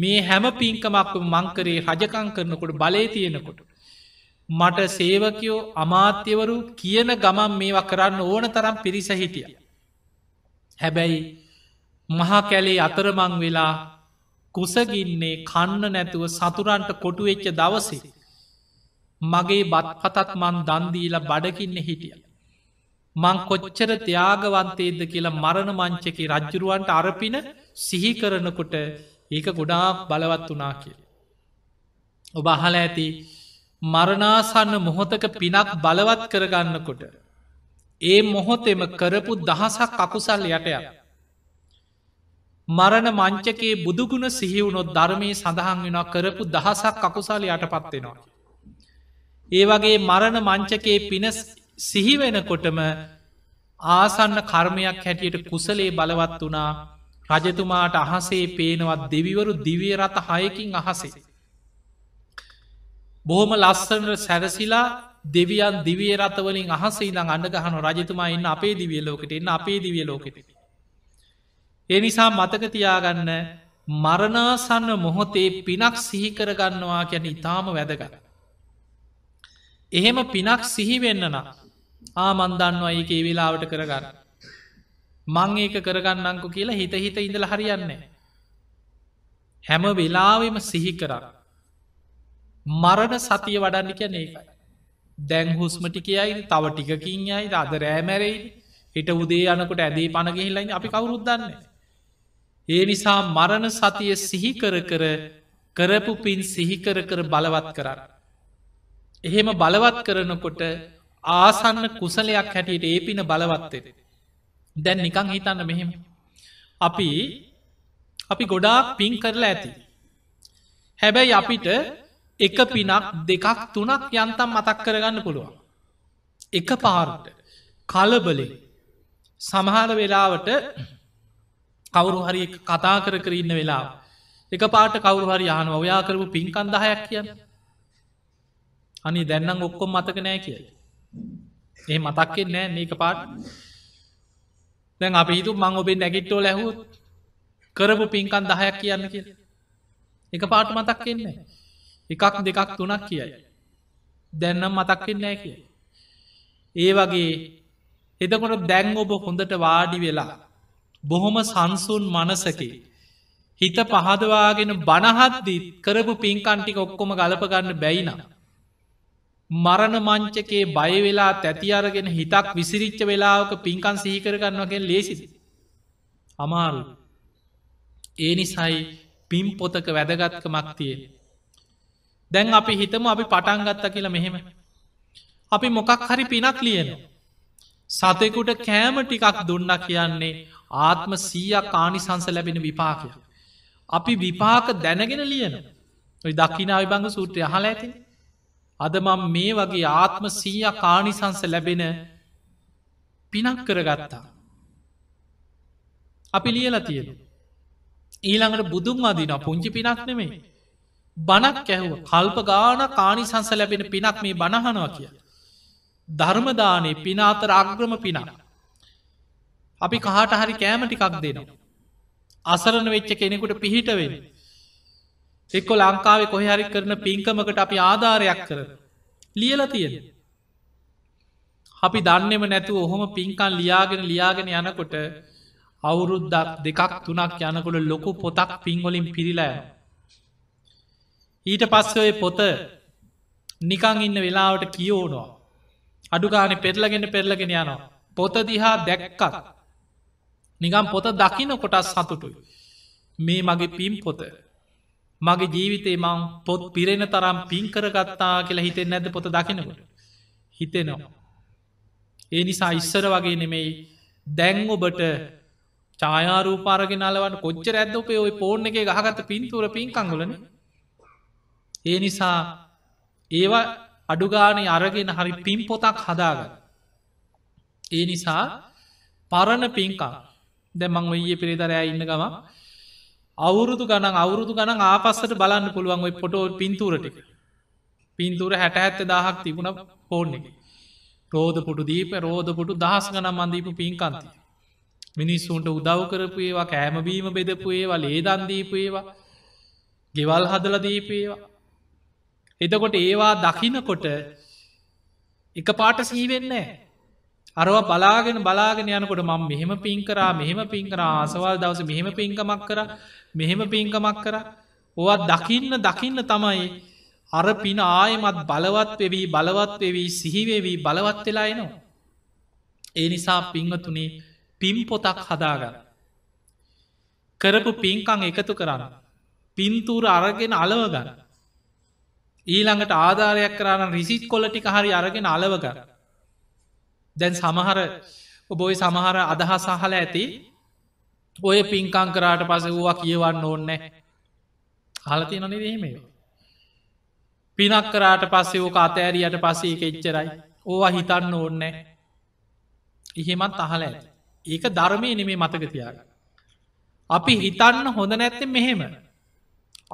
මේ හැම පින්කමක් මංකරේ රජකං කරනකොට බලේ තියෙනකොට. මට සේවකයෝ අමාත්‍යවරු කියන ගමන් මේවා කරන්න ඕන තරම් පිරිස හිටිය. හැබැයි මහා කැලේ අතරමං වෙලා කුසගින්නේ කන්න නැතුව සතුරන්ට කොටුවෙච්ච දවසේ. මගේ බත් පතත් මන් දන්දීලා බඩකින්න හිටියල. මං කොච්චර ත්‍යයාගවන්තේද කියලා මරණ මංචකි රජ්ජුරුවන්ට අරපින සිහි කරනකොට ඒක ගොඩාක් බලවත් වනා කිය. ඔබ අහල ඇති මරණාසන්න මොහොතක පිනක් බලවත් කරගන්නකොට. ඒ මොහොතෙම කරපු දහසක් අකුසල් යටය. මරණ මංචකේ බුදුගුණ සිහිවුණොත් ධර්මය සඳහන් වෙන කරපු දහසක් අකුසල් යටපත්වෙනවා. ඒ වගේ මරණ මංචකේ පිනස් සිහිවෙනකොටම ආසන්න කර්මයක් හැටියට කුසලේ බලවත් වනා රජතුමාට අහසේ පේනවත් දෙවිවරු දිවිය රත හයකින් අහසේ. බොහොම ලස්සනට සැරසිලා දෙවියන් දිවිය රතවලින් අහසේ ඉඳං අඩගහනු රජතුමා එන්න අපේ දිවිය ලෝකට එන්න අපේ දිවිය ලෝකෙට. එනිසා මතකතියාගන්න මරණාසන්න මොහොතේ පිනක් සිහිකරගන්නවා කියැන ඉතාම වැදගන්න. එහෙම පිනක් සිහිවෙන්නනා ආමන්දන්න ඒක ඒ වෙලාවට කරගන්න. මං ඒක කරගන්නංකු කියලා හිත හිත ඉඳල හරියන්නේ. හැම වෙලාවෙම සිහි කරන්න. මරණ සතිය වඩන්න කිය නකයි. දැන් හුස්මටි කියයි තව ටිකකින් යයි අද රෑමැරයි හිට උදේ යනකොට ඇදේ පණගෙහිල්ලයි අපි කවුරුද්දන්න. ඒ නිසා මරණ සතිය සිහිකර කර කරපු පින් සිහිකර කර බලවත් කරන්න. එහෙම බලවත් කරනකොට ආසන්න කුසලයක් හැටියට ඒ පින බලවත්තෙද. දැන් නිකං හිතන්න මෙහෙම. අපි අපි ගොඩා පින් කරලා ඇති. හැබැයි අපිට එක පිනක් දෙකක් තුනක් යන්තම් මතක් කරගන්න පුළුවන්. එක පාරට කලබලි සමහර වෙලාවට කවුරු හරි කතා කර කර ඉන්න වෙලා එක පාට කවුරු හරි යාන ඔයා කරපු පින්කන් දහයක් කියන්න අනි දැන්නම් ඔක්කොම් මතක නෑ කියලා ඒ මතක්කෙන් නෑ මේක පාට් දැන් අප හිතු මං ඔබෙන් නැගිට්ටෝ ලැහුත් කරපු පින්කන් දහයක් කියන්න කිය එක පාට මතක් එන්නේ එකක් දෙකක් තුනක් කියයි දැන්නම් මතක්කෙන් නෑ කිය ඒ වගේ එදකොට දැන් ඔබ හොඳට වාඩි වෙලා බොහොම සංසුන් මනසකි හිත පහදවාගෙන බනහත්දිත් කරපු පින්කන්ටික ඔක්කොම ගලපගන්න බැයිනම් මරණ මංචකේ බයවෙලා තැතියාරගෙන හිතක් විසිරිච්ච වෙලාවක පින්කන් සහිකරගන්නවගෙන් ලේසිසි. අමාරු ඒ නිසයි පිම් පොතක වැදගත්කමක් තියෙන. දැන් අපි හිතම අපි පටන්ගත්ත කියලා මෙහෙම. අපි මොකක් හරි පිනක් ලියන. සතෙකුට කෑම ටිකක් දුන්න කියන්නේ ආත්ම සීයක් ආනිසංස ලැබෙන විපාකය. අපි විපාක දැනගෙන ලියන. ඔයි දක්කිනාව බංග සූත්‍රය හලා ඇතිේ. අද මම මේ වගේ ආත්ම සීය කානිසංස ලැබෙන පිනක් කරගත්තා. අපි ලියලා තියෙන. ඊළඟට බුදුන් අදින පුංචි පිනක් නෙමේ. බණක් ඇහුව කල්ප ගාන කානිසංස ලැබෙන පිනක් මේ බණහනවා කිය. ධර්මදානය පිනාතර අග්‍රම පිනා. අපි කහට හරි කෑම ටිකක් දෙනවා. අසරණ වෙච්ච කෙනෙකුට පිහිටවෙන්නේ. එක්කො ලංකාවේ කොහහරි කරන පින්කමකට අපි ආධාරයක් කර ලියල තියෙන. අපි දන්නෙම නැතු ඔහොම පින්කන් ලියාගෙන ලියාගෙන යනකොට අවුරුද්දක් දෙකක් තුනක් යනකොට ලොකු පොතක් පින්වලින් පිරිලෑ. ඊට පස්සඔය පොත නිකං ඉන්න වෙලාවට කියෝනවා. අඩුගාන පෙරලගෙන පෙරලගෙන යනවා. පොත දිහා දැක්කක්. නිගම් පොත දකින කොටස් සතුටුයි. මේ මගේ පිම් පොත මගේ ජීවිතේ මං පොත් පිරෙන තරම් පින්කරගත්තා කියලා හිතෙන් නැද පොත දකිනකොට. හිතෙනවා. ඒ නිසා ඉස්සර වගේ නෙමෙයි දැන් ඔබට චායාරූපාරගෙනලවන් කොච්චර ඇද උපේ ඔයි පෝර්ණ එක ගහගත පින්තුර පින්කංගලන. ඒ නිසා ඒවා අඩුගානය අරගෙන හරි පින් පොතක් හදාගන්න. ඒ නිසා පරණ පින්කා දැමං ඔයේ පිරිතරෑ ඉන්න ගවා අවුරුදු ගණන් අවුරුදු ගණන් ආපස්සට බලන්න පුළුවන් ඔයි පොටෝ පින්තුරටික පින්තුර හැට ඇත්ත දහක් තිබුණ පෝර්ණ එක රෝධපුටු දීප රෝධපුටු දහස් ගනම් අන්දීපු පින්කන්ති මිනිස්සුන්ට උදව් කරපු ඒවා කෑමබීම බෙදපු ඒවා ලේදන්දීපු ඒවා ගෙවල් හදල දීපේවා එදකොට ඒවා දකිනකොට එක පාට සීවෙන්නේ අරව බලාගෙන බලාගෙන යනකොට මං මෙහෙම පින්කරා මෙහෙම පින්කරා ආසවල් දවස මෙහෙම පින්කමක් කර මෙහෙම පින්කමක් කර ඔත් දකින්න දකින්න තමයි අර පින ආයමත් බලවත් වෙවී බලවත් වෙවී සිහිවෙවී බලවත් වෙලා එනවා. ඒ නිසා පිංවතුනේ පිම් පොතක් හදාගන්න. කරපු පින්කං එකතු කරන්න. පින්තූර අරගෙන අලවගන්න. ඊළඟට ආධාරයක් කරන්න රිසිත් කොල ටික හරි අරගෙන අලවගන්න. දැන් සමහර ඔබොයි සමහර අදහ සහල ඇති ඔය පින්කං කරාට පස වූවා කියවන්න ඕන්න හලති නොන දීමේ පිනක් කරාට පස්සේ ඕක අතෑරයට පසේ කෙච්චරයි ඕවා හිතන්න ඕන්නෑ එහෙමත් අහල ඇති ඒක ධර්මය නෙමේ මතක තියාග අපි හිතන්න හොඳ නැත්ත මෙහෙම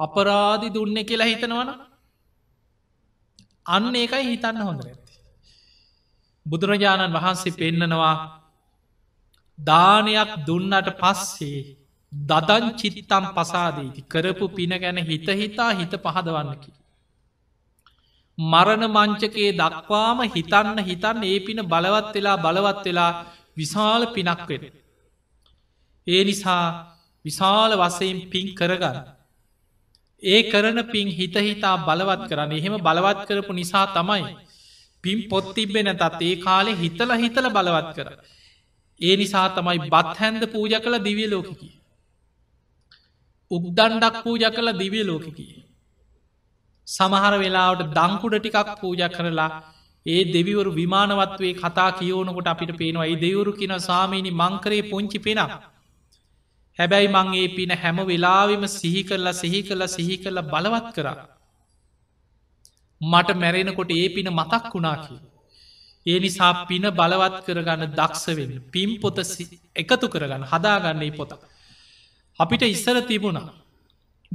අපරාධි දුන්න කියලා හිතනවන අන්න ඒකයි හිතන්න හොඳර බුදුරජාණන් වහන්සේ පෙන්නනවා දානයක් දුන්නට පස්සේ දදන් චිත්තම් පසාදීති කරපු පින ගැන හිත හිතා හිත පහදවන්නකි. මරණ මංචකයේ දක්වාම හිතන්න හිතන්න ඒ පින බලවත් වෙලා බලවත් වෙලා විශාල පිනක් වෙන. ඒ නිසා විශාල වසයෙන් පින් කරගන්න. ඒ කරන පින් හිත හිතා බලවත් කරන්න එහෙම බලවත් කරපු නිසා තමයි පිම් පොත්තිබෙන තත් ඒ කාලෙ හිතල හිතල බලවත් කර. ඒ නිසා තමයි බත්හැන්ද පූජ කළ දිවිය ලෝකකි. උබ්දන්ඩක් පූජ කළ දිවිය ලෝකකි. සමහර වෙලාවට දංකුඩ ටිකක් පූජ කරලා ඒ දෙවිවරු විමානවත්වේ කතා කියෝනකොට අපිට පේනවා ඒ දෙවරු කින සාමීනි මංකරේ පුංචි පෙන. හැබැයි මං ඒ පින හැම වෙලාවිම සිහි කරලා සිහි කළ සිහි කළ බලවත් කරා. මට මැරෙනකොට ඒ පින මතක් වුණාකි. ඒ නිසා පින බලවත් කරගන්න දක්ෂවෙන්න පිම් පොත එකතු කරගන්න හදාගන්නේ පොතක්. අපිට ඉස්සර තිබුණා.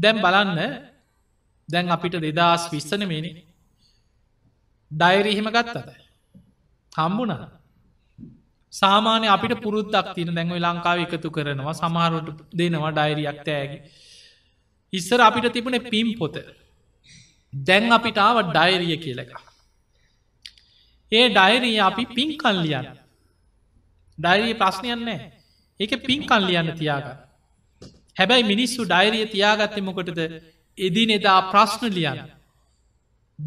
දැම් බලන්න දැන් අපිට දෙදස් විස්සන මේන ඩයිරීහෙම ගත්තද. හම්බුණා. සාමානය අපිට පුරුද්දක් තින දැන්ව ලංකාව එකතු කරනවා සමාරුට දෙනවා ඩයිරියක් තෑගේ. ඉස්සර අපිට තිබුණ පිම් පොතර. දැන් අපිට ආව ඩයිරිය කියලක. ඒ ඩයිරී අපි පින්කල් ලියන්න. ඩයිරී ප්‍රශ්නයන්නේ ඒක පින්කල් ලියන්න තියාග. හැබැයි මිනිස්සු ඩයිරිය තියාගත්ත මොකටද එදින එදා ප්‍රශ්න ලියන්න.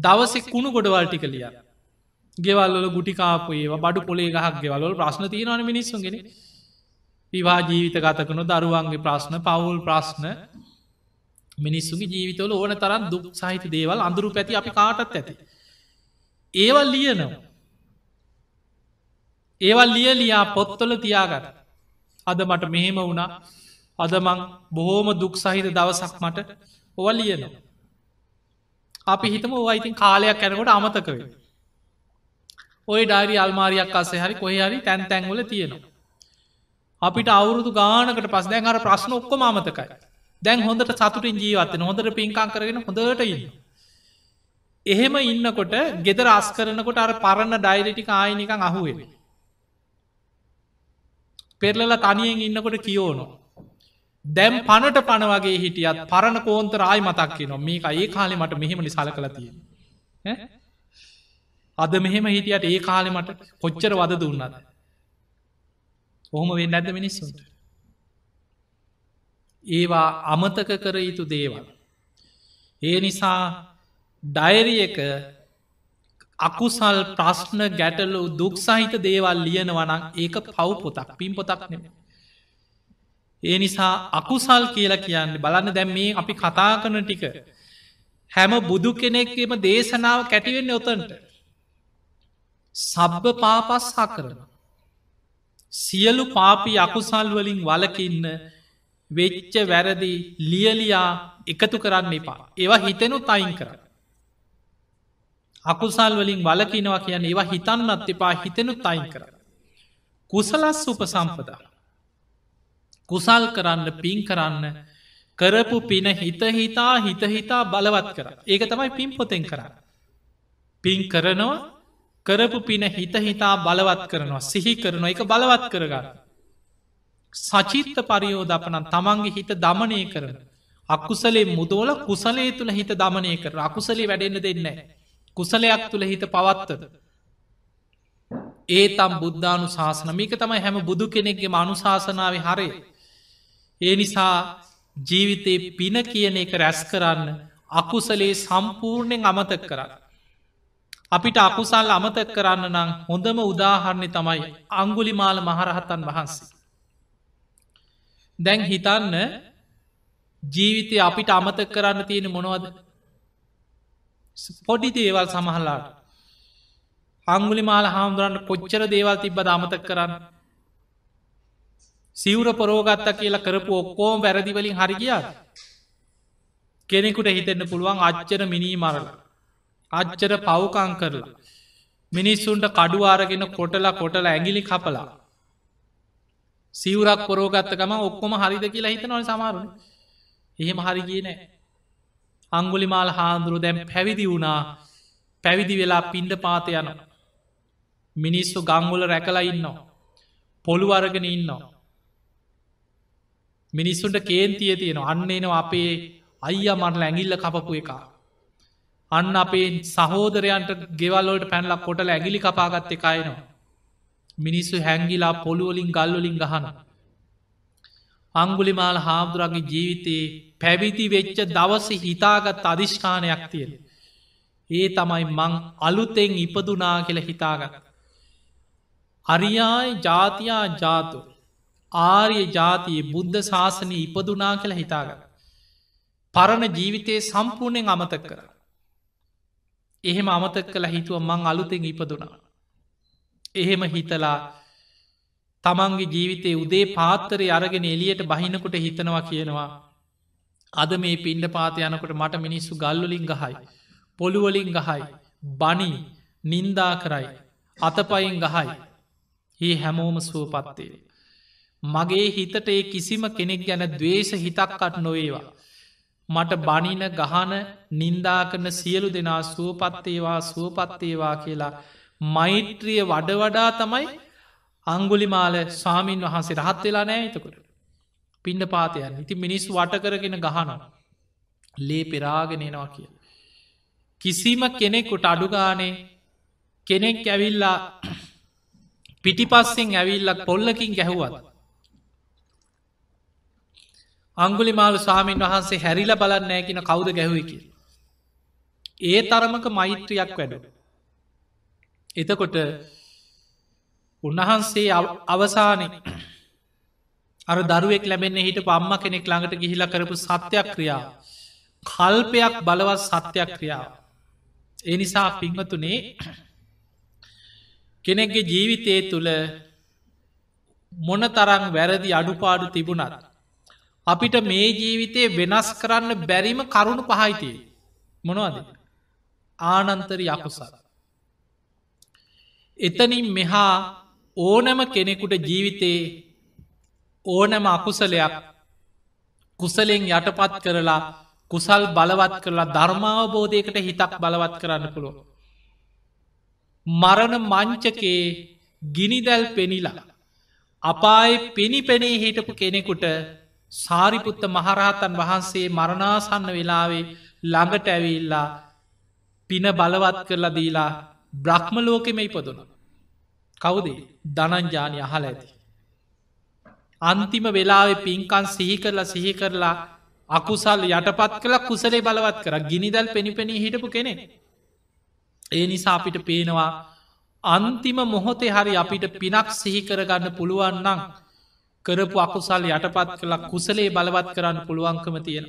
දවසෙ කුණු ගොඩවල් ටික ලිය. ගෙවල්ල ගුටිකාපු ඒවා බඩු පොලේ ගහක් ගෙවල්ල ප්‍රශ්න තියනවන මිනිස්සුගෙන විවා ජීවිත ගතකනු දරුවන්ගේ ප්‍රශ්න පවුල් ප්‍රශ්න මිනිස්සුගේ ජීවිතවල ඕන තරම් දුක් සහිත දේවල් අඳුරු පැති අපි කාටත් ඇති. ඒවල් ලියනව. ඒවල් ලිය ලියා පොත්තොල තියාගට. අද මට මෙහෙම වුණා අද මං බොහෝම දුක් සහිත දවසක් මට ඔවල් ලියනවා. අපි හිතම ඕයිතින් කාලයක් ඇනකොට අමතකව. ඔය ඩාරි අල්මාරියක් අසේ හරි කොහරි තැන් තැන්වල තියෙනවා. අපිට අවුරුදු ගානකට පස් දැන් අර ප්‍රශ්න ඔක්කොම අමතකයි. දැන් හොඳට සතුටින් ජීවත්තන හොඳට පින්කං කරගෙන හොඳට ඉන්න. එහෙම ඉන්නකොට ගෙදර අස් කරනකොට අර පරණ ඩයිරටික ආයනිකං අහුවෙන. පෙරලල තනියෙන් ඉන්නකොට කියෝනු. දැම් පණට පණ වගේ හිටියත් පරණ කෝන්ත රායි මතක්කි නො මේක ඒ කාලෙ මට මෙහෙමලි සල කලතිය. අද මෙහෙම හිටියට ඒ කාලෙ මට කොච්චර වද දුන්නද. ඔහොම වෙන්න ඇද මිනිස්සුන්ට. ඒවා අමතක කර යුතු දේවල්. ඒ නිසා ඩයිරියක අකුසල් ප්‍රශ්න ගැටලු දුක් සහිත දේවල් ලියනවනං ඒක පව් පොතක් පින් පොතක් නෙම. ඒ නිසා අකුසල් කියලා කියන්න බලන්න දැම් මේ අපි කතා කන ටික හැම බුදු කෙනෙක්ම දේශනාව කැටිවෙන්න ඔතන්ට සබ්බ පාපස් හා කරන සියලු පාපි අකුසල් වලින් වලකින්න වෙච්ච වැරදි ලියලියා එකතු කරන්න එපා. ඒවා හිතෙනුත් අයින් කර. අකුසල් වලින් වලකිනවා කියන ඒවා හිතන්නත් එපා හිතෙනුත් අයින් කර. කුසලස් උපසම්පදා. කුසල් කරන්න පින් කරන්න කරපු පින හිතහිතා හිතහිතා බලවත් කර. ඒක තමයි පින් පොතෙන් කරන්න. පින් කරනවා කරපු පින හිතහිතා බලවත් කරනවා සිහි කරනවා එක බලවත් කරගන්න. සචිත්ත පරියෝධපනන් තමන්ගේ හිත දමනය කරන. අකුසලේ මුදෝල කුසලේ තුළ හිත දමනය කර අකුසලේ වැඩෙන්න්න දෙන්න. කුසලයක් තුළ හිත පවත්තද. ඒ තම් බුද්ධානු ශාසනමික තමයි හැම බුදු කෙනෙක්ගේ මනුශාසනාව හරේ. ඒ නිසා ජීවිතයේ පින කියන එක රැස් කරන්න අකුසලේ සම්පූර්ණයෙන් අමතක කරන්න. අපිට අකුසල් අමතක කරන්න නම් හොඳම උදාහරණය තමයි අංගුලිමාල මහරහතන් වහන්සේ. දැන් හිතන්න ජීවිතය අපිට අමත කරන්න තියෙන මොනවද පොඩි දේවල් සමහල්ලාට අංගුලි මාල හාමුදුරන්න කොච්චර දේවල් තිබ්බ අමතක් කරන්න සිවර පරෝගත්ත කියලා කරපු ඔක්කෝම වැරදිවලින් හරිගියා කෙනෙකුට හිතෙන්න පුළුවන් අච්චර මිනී මරල අච්චර පවකං කරලා මිනිස්සුන්ට කඩුවාරගෙන කොටලා කොටල ඇගිලි කපලා සිවරක් පොරෝගත්ත ගම ඔක්කොම හරිද කියලා හිතනවන සමාරුණ එහෙම හරි කිය නෑ අංගුලි මාල් හාන්දුරු දැම් පැවිදි වුණා පැවිදි වෙලා පින්ඩ පාත යන මිනිස්සු ගංගුල රැකලා ඉන්නවා පොළු අරගෙන ඉන්නවා මිනිස්සුන්ට කේන්තිය තියෙන අන්න එනවා අපේ අයිය මට ඇඟිල්ල කපපු එක අන්න අපේ සහෝදරයන්ට ගෙවල්ලෝට පැන්ලක් කොට ඇගිලි කපාගත්ත එකයනවා මිනිස්සු හැංගිලා පොළුවලින් ගල්ලොලින් ගහන. අංගුලිමාල් හාමුදුරගේ ජීවිතයේ පැවිදි වෙච්ච දවස හිතාගත් අධිෂ්ඨානයක් තියෙන. ඒ තමයි මං අලුතෙන් ඉපදුනා කියල හිතාගත. අරියායි ජාතියා ජාතු ආර්ය ජාතියේ බුද්ධ ශාසනය ඉපදුනා කළ හිතාගත. පරණ ජීවිතයේ සම්පූර්ණයෙන් අමතක් කර. එහෙම අමතක් කළ හිතුව මං අලුතෙන් ඉපදුනා. එහෙම හිතලා තමන්ගේ ජීවිතය උදේ පාත්තරය අරගෙන එලියට බහිනකොට හිතනවා කියනවා. අද මේ පින්ඩ පාත යනකොට මට මිනිස්සු ගල්ලුලින් ගහයි. පොළුවලින් ගහයි. බනී නින්දා කරයි. අතපයින් ගහයි. ඒ හැමෝම සුවපත්තේ. මගේ හිතට ඒ කිසිම කෙනෙක් ගැන දවේශ හිතක්කට නොවේවා. මට බනින ගහන නින්දාකරන සියලු දෙනා සුවපත්තේවා සුවපත්තේවා කියලා මෛත්‍රිය වඩ වඩා තමයි අංගුලිමාල ස්වාමීන් වහන්සේ රහත් වෙලා නෑ එතකොට. පින්ඩ පාතයන් ඉති මිනිස් වටකරගෙන ගහනවා. ලේ පෙරාගෙනනවා කිය. කිසිම කෙනෙක්කුට අඩුගානේ කෙනෙක් ඇවිල්ලා පිටිපස්සෙන් ඇවිල්ලක් පොල්ලකින් ගැහුවත්. අංගුලිමාල ස්වාමීන් වහන්සේ හැරිල බලන්නෑ කියෙන කවුද ගැහුවකි. ඒ තරමක මෛත්‍රියක් වැඩු. එතකොට උන්වහන්සේ අවසාන අර දරුවෙක් ලැබෙන්නේ හිට පම්ම කෙනෙක් ළඟට ගිහිලා කරපු සත්‍යයක් ක්‍රියා කල්පයක් බලවත් සත්‍යයක් ක්‍රියාව ඒ නිසා පිංවතුනේ කෙනෙක්ගේ ජීවිතය තුළ මොන තරං වැරදි අඩුපාඩු තිබුණත්. අපිට මේ ජීවිතය වෙනස් කරන්න බැරිම කරුණු පහයිතිය. මොනවද. ආනන්තරි අකුසල්. එතනින් මෙහා ඕනම කෙනෙකුට ජීවිතයේ ඕනම අකුසලයක් කුසලෙන් යටපත් කරලා කුසල් බලවත් කරලා ධර්මාවබෝධයකට හිතක් බලවත් කරන්න පුළුව. මරණ මංචකේ ගිනිදැල් පෙනිලා. අපාය පෙනිපෙනේ හිටපු කෙනෙකුට සාරිපුත්ත මහරහතන් වහන්සේ මරණාසන්න වෙලාවේ ළඟට ඇවිල්ලා පින බලවත් කරලා දීලා බ්‍රහ්ම ලෝකෙම ඉපදුන. කවුදේ දනංජානය අහල ඇති. අන්තිම වෙලාවෙ පින්කන් සිහි කරලා සිහි කරලා අකුසල් යටපත් කළ කුසලේ බලවත් කර ගිනිදල් පෙනිපෙනී හිටපු කෙනෙ. ඒ නිසා අපිට පේනවා අන්තිම මොහොතේ හරි අපිට පිනක් සිහිකරගන්න පුළුවන්නම් කරපු අකුසල් යටපත් කළ කුසලේ බලවත් කරන්න පුළුවන්කම තියෙන.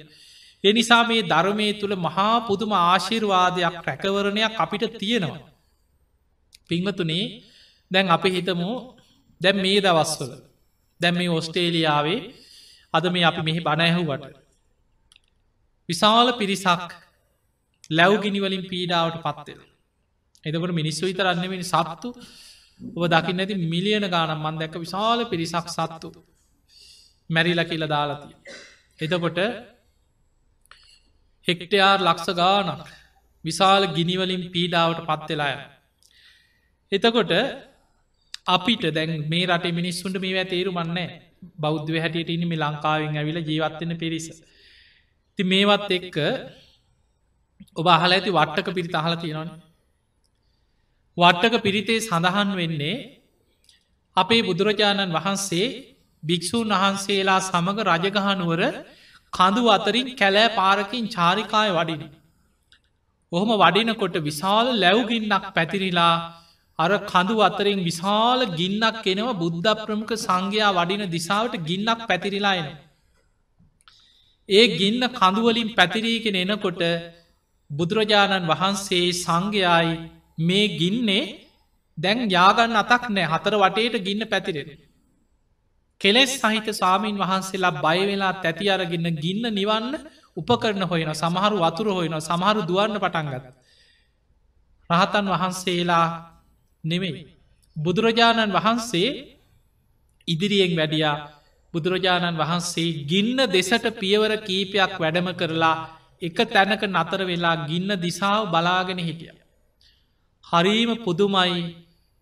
එනිසා මේ ධර්මය තුළ මහා පුදුම ආශිර්වාදයක් රැකවරණයක් අපිට තියෙනවා. පිංහතුනේ දැන් අපි හිතමු දැම් මේ දවස්වල දැම් මේ ඔස්ටේලියාවේ අද මේ අපි මෙහි බණයහුවට විශාල පිරිසක් ලැව්ගිනිවලින් පීඩාවට පත්වෙන එදකට මිනිස්සු විතරන්නවෙනි සත්තු ඔබ දකින්න ඇති මිලියන ගානම් මන් දැක විශාල පිරිසක් සත්තු මැරිල කියල දාලතිය. එතකොට හෙක්ටයාර් ලක්ෂ ගානක් විශාල ගිනිවලින් පීඩාවට පත්වෙලාය එතකොට අපිට දැන් මේ රට මිනිස්සුන්ට මේ තේරු මන්නේ බෞද්ධ හැටියට ඉනිම ලංකාවෙන් ඇවිල ජීවත්වෙන පිරිස. ති මේවත් එක්ක ඔබ අහල ඇති වට්ටක පිරි අහල තියෙනවන. වට්ටක පිරිතේ සඳහන් වෙන්නේ අපේ බුදුරජාණන් වහන්සේ භික්‍ෂූන් වහන්සේලා සමඟ රජගහනුවර කඳු අතරින් කැලෑ පාරකින් චාරිකාය වඩින. ඔහොම වඩිනකොට විශාල ලැව්ගින්නක් පැතිරිලා අර කඳු අතරින් විශාල ගින්නක් එෙනව බුද්ධ ප්‍රමුඛ සංඝයා වඩින දිසාවට ගින්නක් පැතිරිලායන. ඒ ගින්න කඳුවලින් පැතිරීගෙන එනකොට බුදුරජාණන් වහන්සේ සංඝයායි මේ ගින්නේ දැන් යාගන්න අතක් නෑ හතර වටේට ගින්න පැතිරෙන. කෙලෙස් සහිත සාමීන් වහන්සේලා බයවෙලා තැති අරගන්න ගින්න නිවන්න උපකරන හොයන සමහරු වතුර හොයන සමහරු දුවන්න පටන්ගත. රහතන් වහන්සේලා නෙමෙයි. බුදුරජාණන් වහන්සේ ඉදිරියෙන් වැඩියා බුදුරජාණන් වහන්සේ ගින්න දෙසට පියවර කීපයක් වැඩම කරලා එක තැනක නතර වෙලා ගින්න දිසාාව බලාගෙන හිටිය. හරීම පුදුමයි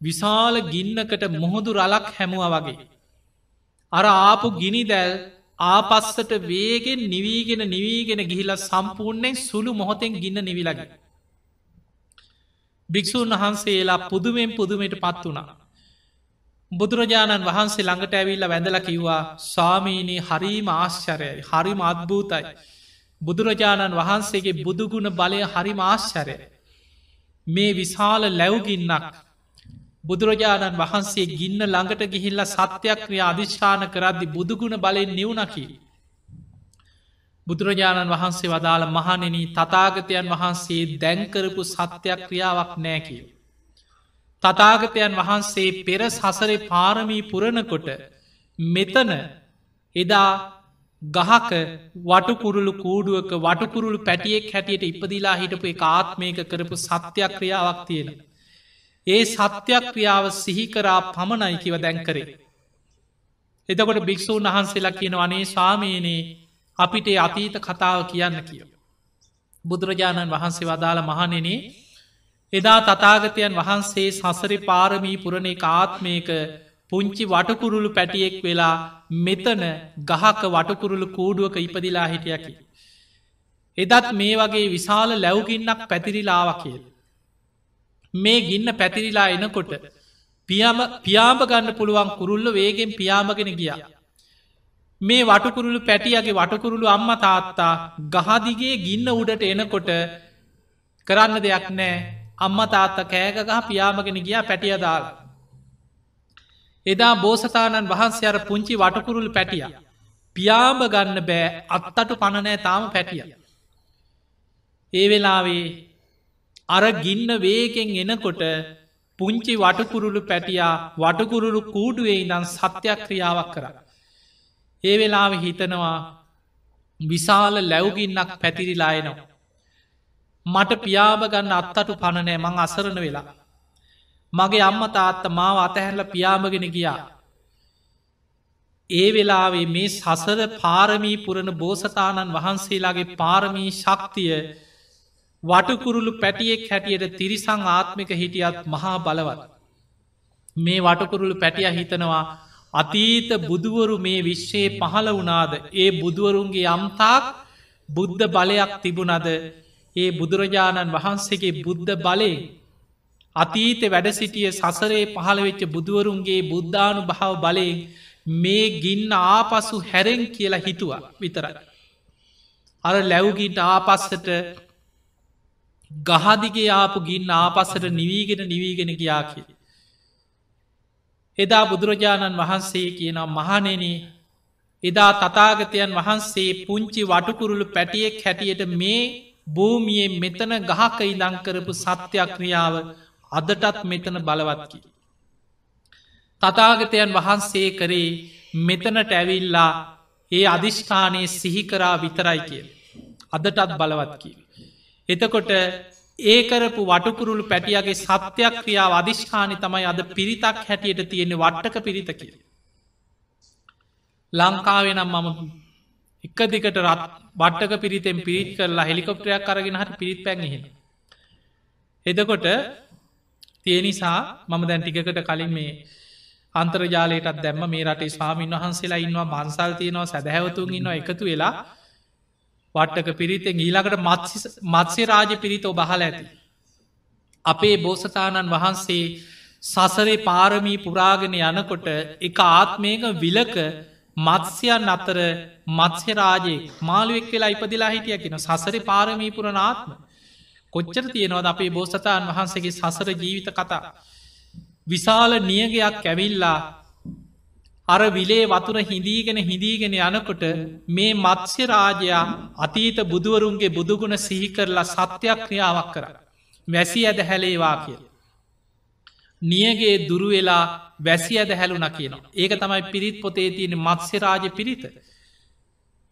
විශාල ගින්නකට මුහුදු රලක් හැමුව වගේ. අර ආපු ගිනි දැල් ආපස්සට වේගෙන් නිවීගෙන නිවීගෙන ගිහිලා සම්පූර්ණයෙන් සුළු මොහොතෙන් ගින්න නිවිලගෙන. භික්‍ෂූන් වහන්සේලා පුදුමෙන් පුදුමයට පත් වුණා. බුදුරජාණන් වහන්සේ ළඟට ඇවිල්ල වැඳල කිව්වා ස්වාමීනී හරීම ආශ්චරයයි හරිම අත්භූතයි. බුදුරජාණන් වහන්සේගේ බුදුගුණ බලය හරිම ආශ්චරය. මේ විශාල ලැව්ගින්නක් බුදුරජාණන් වහන්සේ ගින්න ළඟට ගිහිල්ල සත්‍යයක් ක්‍රිය අධිෂ්ඨාන කරද්දි බුදුගුණ බලෙන් නිවුණකි. බුදුරජාණන් වහන්සේ වදාළ මහනෙන තතාගතයන් වහන්සේ දැන්කරපු සත්‍යයක් ක්‍රියාවක් නෑකිය. තතාගතයන් වහන්සේ පෙර සසරේ පාරමී පුරණකොට මෙතන එදා ගහක වටකුරුළු කූඩුවක වටකුරුළු පැටියෙක් හැටියට ඉපදිලා හිටපු එක ආත්මයක කරපු සත්‍යයක් ක්‍රියාවක් තියෙන. ඒ සත්‍යයක් ක්‍රියාව සිහිකරා පමණයි කිව දැන්කරේ. එතකොට භික්‍ෂූන් වහන්සේලා කියන වනේ ස්වාමීනයේ අපිට අතීත කතාව කියන්න කියෝ. බුදුරජාණන් වහන්සේ වදාළ මහනෙන එදා තතාගතයන් වහන්සේ සසරි පාරමී පුරණ එක ආත්මයක පුංචි වටකුරුළු පැටියෙක් වෙලා මෙතන ගහක වටකුරුළු කූඩුවක ඉපදිලා හිටියකි. එදත් මේ වගේ විශාල ලැව්ගින්නක් පැතිරිලාව කියල්. මේ ගින්න පැතිරිලා එනකොට පියාම ගන්න පුළුවන් කුරුල්ල වේගෙන් පියාමගෙන ගියා. මේ වටකුරුළු පැටියගේ වටකුරුළු අම්ම තාත්තා ගහදිගේ ගින්න උඩට එනකොට කරන්න දෙයක් නෑ අම්ම තාත්ත කෑකගහ පියාමගෙන ගියා පැටියදාල. එදා බෝසතාණන් වහන්සේ අර පුංචි වටකුරුල් පැටිය. පියාම ගන්න බෑ අත්තටු පණනෑ තාම පැටිය. ඒ වෙලාවේ අර ගින්න වේකෙන් එනකොට පුංචි වටකුරුළු පැටියා වටකුරුළු කූඩුවේ ඉදන් සත්‍යක්‍රියාවක් කරා. ඒ වෙලාව හිතනවා විශාල ලැව්ගින්නක් පැතිරිලායනවා. මට පියාබගන්න අත්තටු පණනෑ මං අසරණ වෙලා. මගේ අම්ම තාත්ත මාව අතහැරල පියාමගෙන ගියා. ඒ වෙලාවේ මේ සසර පාරමී පුරණ බෝසතාණන් වහන්සේලාගේ පාරමී ශක්තිය වටකුරුළු පැටියෙක් හැටියට තිරිසං ආත්මික හිටියත් මහා බලවත්. මේ වටකුරුළු පැටිය හිතනවා අතීත බුදුවරු මේ විශ්ෂයේ පහළ වනාද ඒ බුදුවරුන්ගේ යම්තාක් බුද්ධ බලයක් තිබුණද ඒ බුදුරජාණන් වහන්සේගේ බුද්ධ බලේ අතීත වැඩසිටිය සසරේ පහළවෙච්ච බුදුවරුන්ගේ බුද්ධානු භාව බලය මේ ගින්න ආපසු හැරෙන් කියලා හිතුවා විතර. අර ලැව්ගිට ආපස්සට ගහදිගේ ආපු ගින්න ආපස්සට නිවීගෙන නිවීගෙන ගියා කිය. එදා බුදුරජාණන් වහන්සේ කියනම් මහනෙන එදා තතාගතයන් වහන්සේ පුංචි වටකුරුළු පැටියෙක් හැටියට මේ භූමියේ මෙතන ගහක ඉදංකරපු සත්‍යක්‍රියාව අදටත් මෙතන බලවත්කි. තතාගතයන් වහන්සේ කරේ මෙතනට ඇවිල්ලා ඒ අධිෂ්ඨානයේ සිහිකරා විතරයි කියල. අදටත් බලවත්කි. එතකොට ඒ කරපු වටකුරුළු පැටියගේ සත්‍යයක් ක්‍රියාව අධිෂ්ඨානි තමයි අද පිරිතක් හැටියට තියෙන වට්ටක පිරිත කිය. ලංකාවෙනම් මම එක දිකට රත් වට්ටක පිරිතෙන් පිරිත් කරලා හෙලිකොප්ටරයක් කරගෙන හට පිරිත් පැන්ගෙන. එදකොට තියනිසා මම දැන් ටිකට කලින් මේ අන්තර්ජාලයටත් දැම්ම මේ රටේ ස්වාමීන් වහන්සේලා ඉන්නවා මන්සල් තියනවා සැදැවතුන් ඉන්නවා එකතු වෙලා වට්ටක පිරිතෙන් ඊළඟට මත්සේ රාජ පිරිත ඔබහල ඇති. අපේ බෝසතාණන් වහන්සේ සසරේ පාරමී පුරාගෙන යනකොට එක ආත්මයක විලක මත්ස්‍යයන් අතර මත්ස්‍යරාජයේ මාළුවෙක් වෙලා ඉපදිලා හිටිය කියෙන සසරි පාරමී පුරනාත්ම. කොච්චර තියෙනවද අපේ බෝසතාන් වහන්සේගේ සසර ජීවිත කතා. විශාල නියගයක් ඇවිල්ලා අර විලේ වතුර හිඳීගෙන හිඳීගෙන යනකොට මේ මත්ස්‍ය රාජයා අතීත බුදුවරුන්ගේ බුදුගුණ සිහිකරලා සත්‍යයක් ක්‍රියාවක් කර. වැසි ඇද හැලේවා කිය. නියගේ දුරුවෙලා වැසි ඇද හැලුන කියනවා. ඒක තමයි පිරිත් පොතේ තියෙන මත්ස්‍යරාජ පිරිත.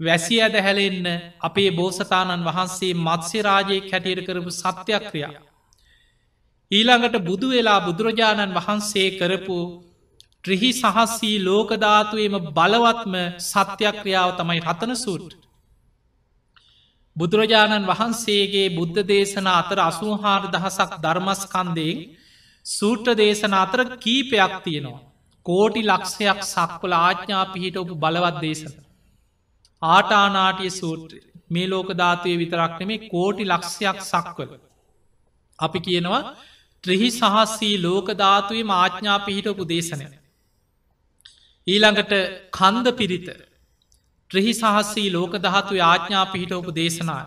වැසි ඇද හැලෙන්න අපේ බෝසතාණන් වහන්සේ මත්ස්‍යරාජය කැටියට කරපු සත්‍යයක් ක්‍රියා. ඊළඟට බුදු වෙලා බුදුරජාණන් වහන්සේ කරපු ට්‍රිහි සහස්සී ලෝකධාතුවේම බලවත්ම සත්‍යක්‍රියාව තමයි රතන සූට්. බුදුරජාණන් වහන්සේගේ බුද්ධ දේශන අතර අසුහාර දහසක් ධර්මස්කන්දයෙන් සූට්‍ර දේශන අතර කීපයක් තියෙනවා. කෝටි ලක්ෂයක් සක්වල ආච්ඥා පිහිට ඔපු බලවත් දේශන. ආටානාටිය සූට්‍ර මේ ලෝකධාතුවය විතරක්න මේ කෝටි ලක්ෂයක් සක්වල. අපි කියනවා ත්‍රහි සහස්සී ලෝකධාතුවේ මාඥා පිහිටපු දේශනය. ඊළඟට කන්ද පිරිත ත්‍රහි සහස්සී ලෝක දහතු ආඥා පිහිටෝපු දේශනා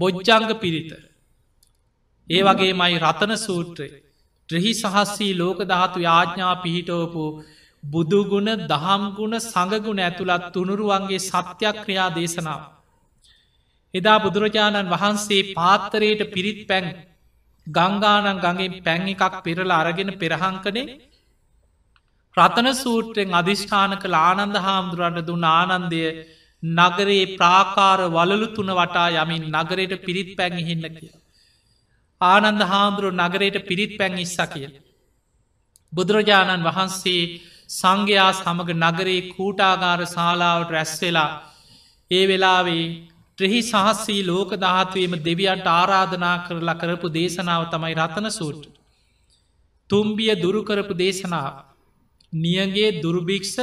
බොජ්ජංග පිරිත ඒ වගේ මයි රතන සූත්‍රය ත්‍රහි සහස්සී ලෝක දහතු යාඥා පිහිටෝපු බුදුගුණ දහම්ගුණ සඟගුණ ඇතුළත් තුනුරුවන්ගේ සත්‍යයක් ක්‍රියා දේශනාව. එදා බුදුරජාණන් වහන්සේ පාත්තරයට පිරිත් පැන් ගංගානන් ගඟෙන් පැන් එකක් පෙරල අරගෙන පෙරහංකනේ රතන සූට්‍රෙන් අධිෂ්ඨාන කළ ආනන්ද හාමුදුරන්න දුන්න ආනන්දය නගරයේ ප්‍රාකාර වලලු තුන වටා යමින් නගරයට පිරිත් පැඟිහින්න කිය. ආනන්ද හාමුදුරුව නගරයට පිරිත් පැන් ඉස්ස කිය. බුදුරජාණන් වහන්සේ සංඝයා සමඟ නගරයේ කූටාගාර ශාලාවට රැස්වෙලා ඒ වෙලාවේ ත්‍රෙහි සහස්සී ලෝක දහත්වීම දෙවියන්ට ආරාධනා කරලා කරපු දේශනාව තමයි රතන සූට්. තුම්බිය දුරුකරපු දේශනාව. නියගේ දුර්භික්ෂ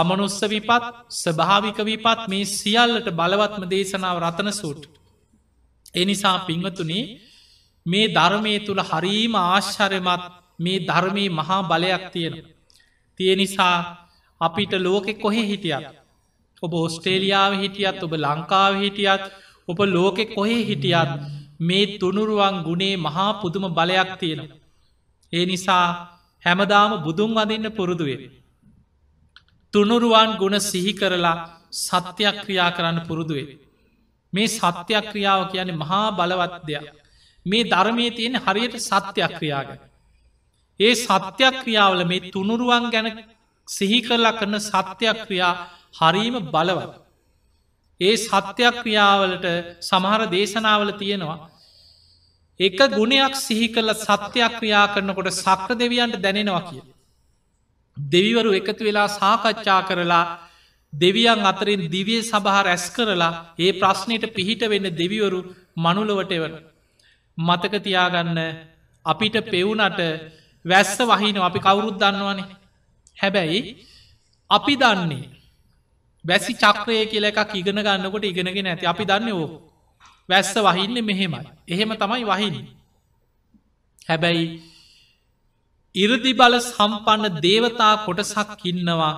අමනුස්ස විපත් ස්භාවික විපත් මේ සියල්ලට බලවත්ම දේශනාව රතන සූට්. එනිසා පිංවතුනේ මේ ධර්මය තුළ හරීම ආශ්චරමත් මේ ධර්මයේ මහා බලයක් තියෙන. තිය නිසා අපිට ලෝකෙ කොහෙ හිටියත්. ඔබ ඔස්ට්‍රේලියාව හිටියත් ඔබ ලංකාව හිටියත් ඔබ ලෝකෙ කොහේ හිටියත් මේ තුනුරුවන් ගුණේ මහා පුදුම බලයක් තියෙන. ඒ නිසා හැමදාම බුදුන් වදින්න පුරුදුවෙන්. තුනුරුවන් ගුණ සිහි කරලා සත්‍යයක් ක්‍රියා කරන්න පුරුදුවේ. මේ සත්‍යයක් ක්‍රියාව කියන්නේ මහා බලවත්දයක්. මේ ධර්මය තියෙන හරියට සත්‍යයක් ක්‍රියාග. ඒ සත්‍යයක් ක්‍රියාවල මේ තුනුරුවන් ගැන සිහි කරලා කරන සත්‍යයක් ක්‍රියා හරීම බලව. ඒ සත්‍යයක් ක්‍රියාවලට සමහර දේශනාවල තියෙනවා එක ගුණයක් සිහි කරල සත්‍යයක් ක්‍රියා කරනකොට සක්‍ර දෙවියන්ට දැනෙනවා කිය. දෙවිවරු එකතු වෙලා සාකච්ඡා කරලා දෙවියන් අතරින් දිවිය සබහ රැස් කරලා ඒ ප්‍රශ්නයට පිහිට වෙන්න දෙවිවරු මනුලවටවන. මතකතියාගන්න අපිට පෙවුනට වැස්ස වහිනෝ අපි කවුරුත් දන්නවනේ. හැබැයි අපි දන්නේ වැසි චක්‍රය කියල එකක් ඉගෙන ගන්නකොට ඉගෙනගෙන ඇති අපි දන්න ඕෝ වැස්ස වහින්න මෙහෙමයි. එහෙම තමයි වහිනි. හැබැයි ඉරදි බල සම්පන්න දේවතා කොටසක් ඉන්නවා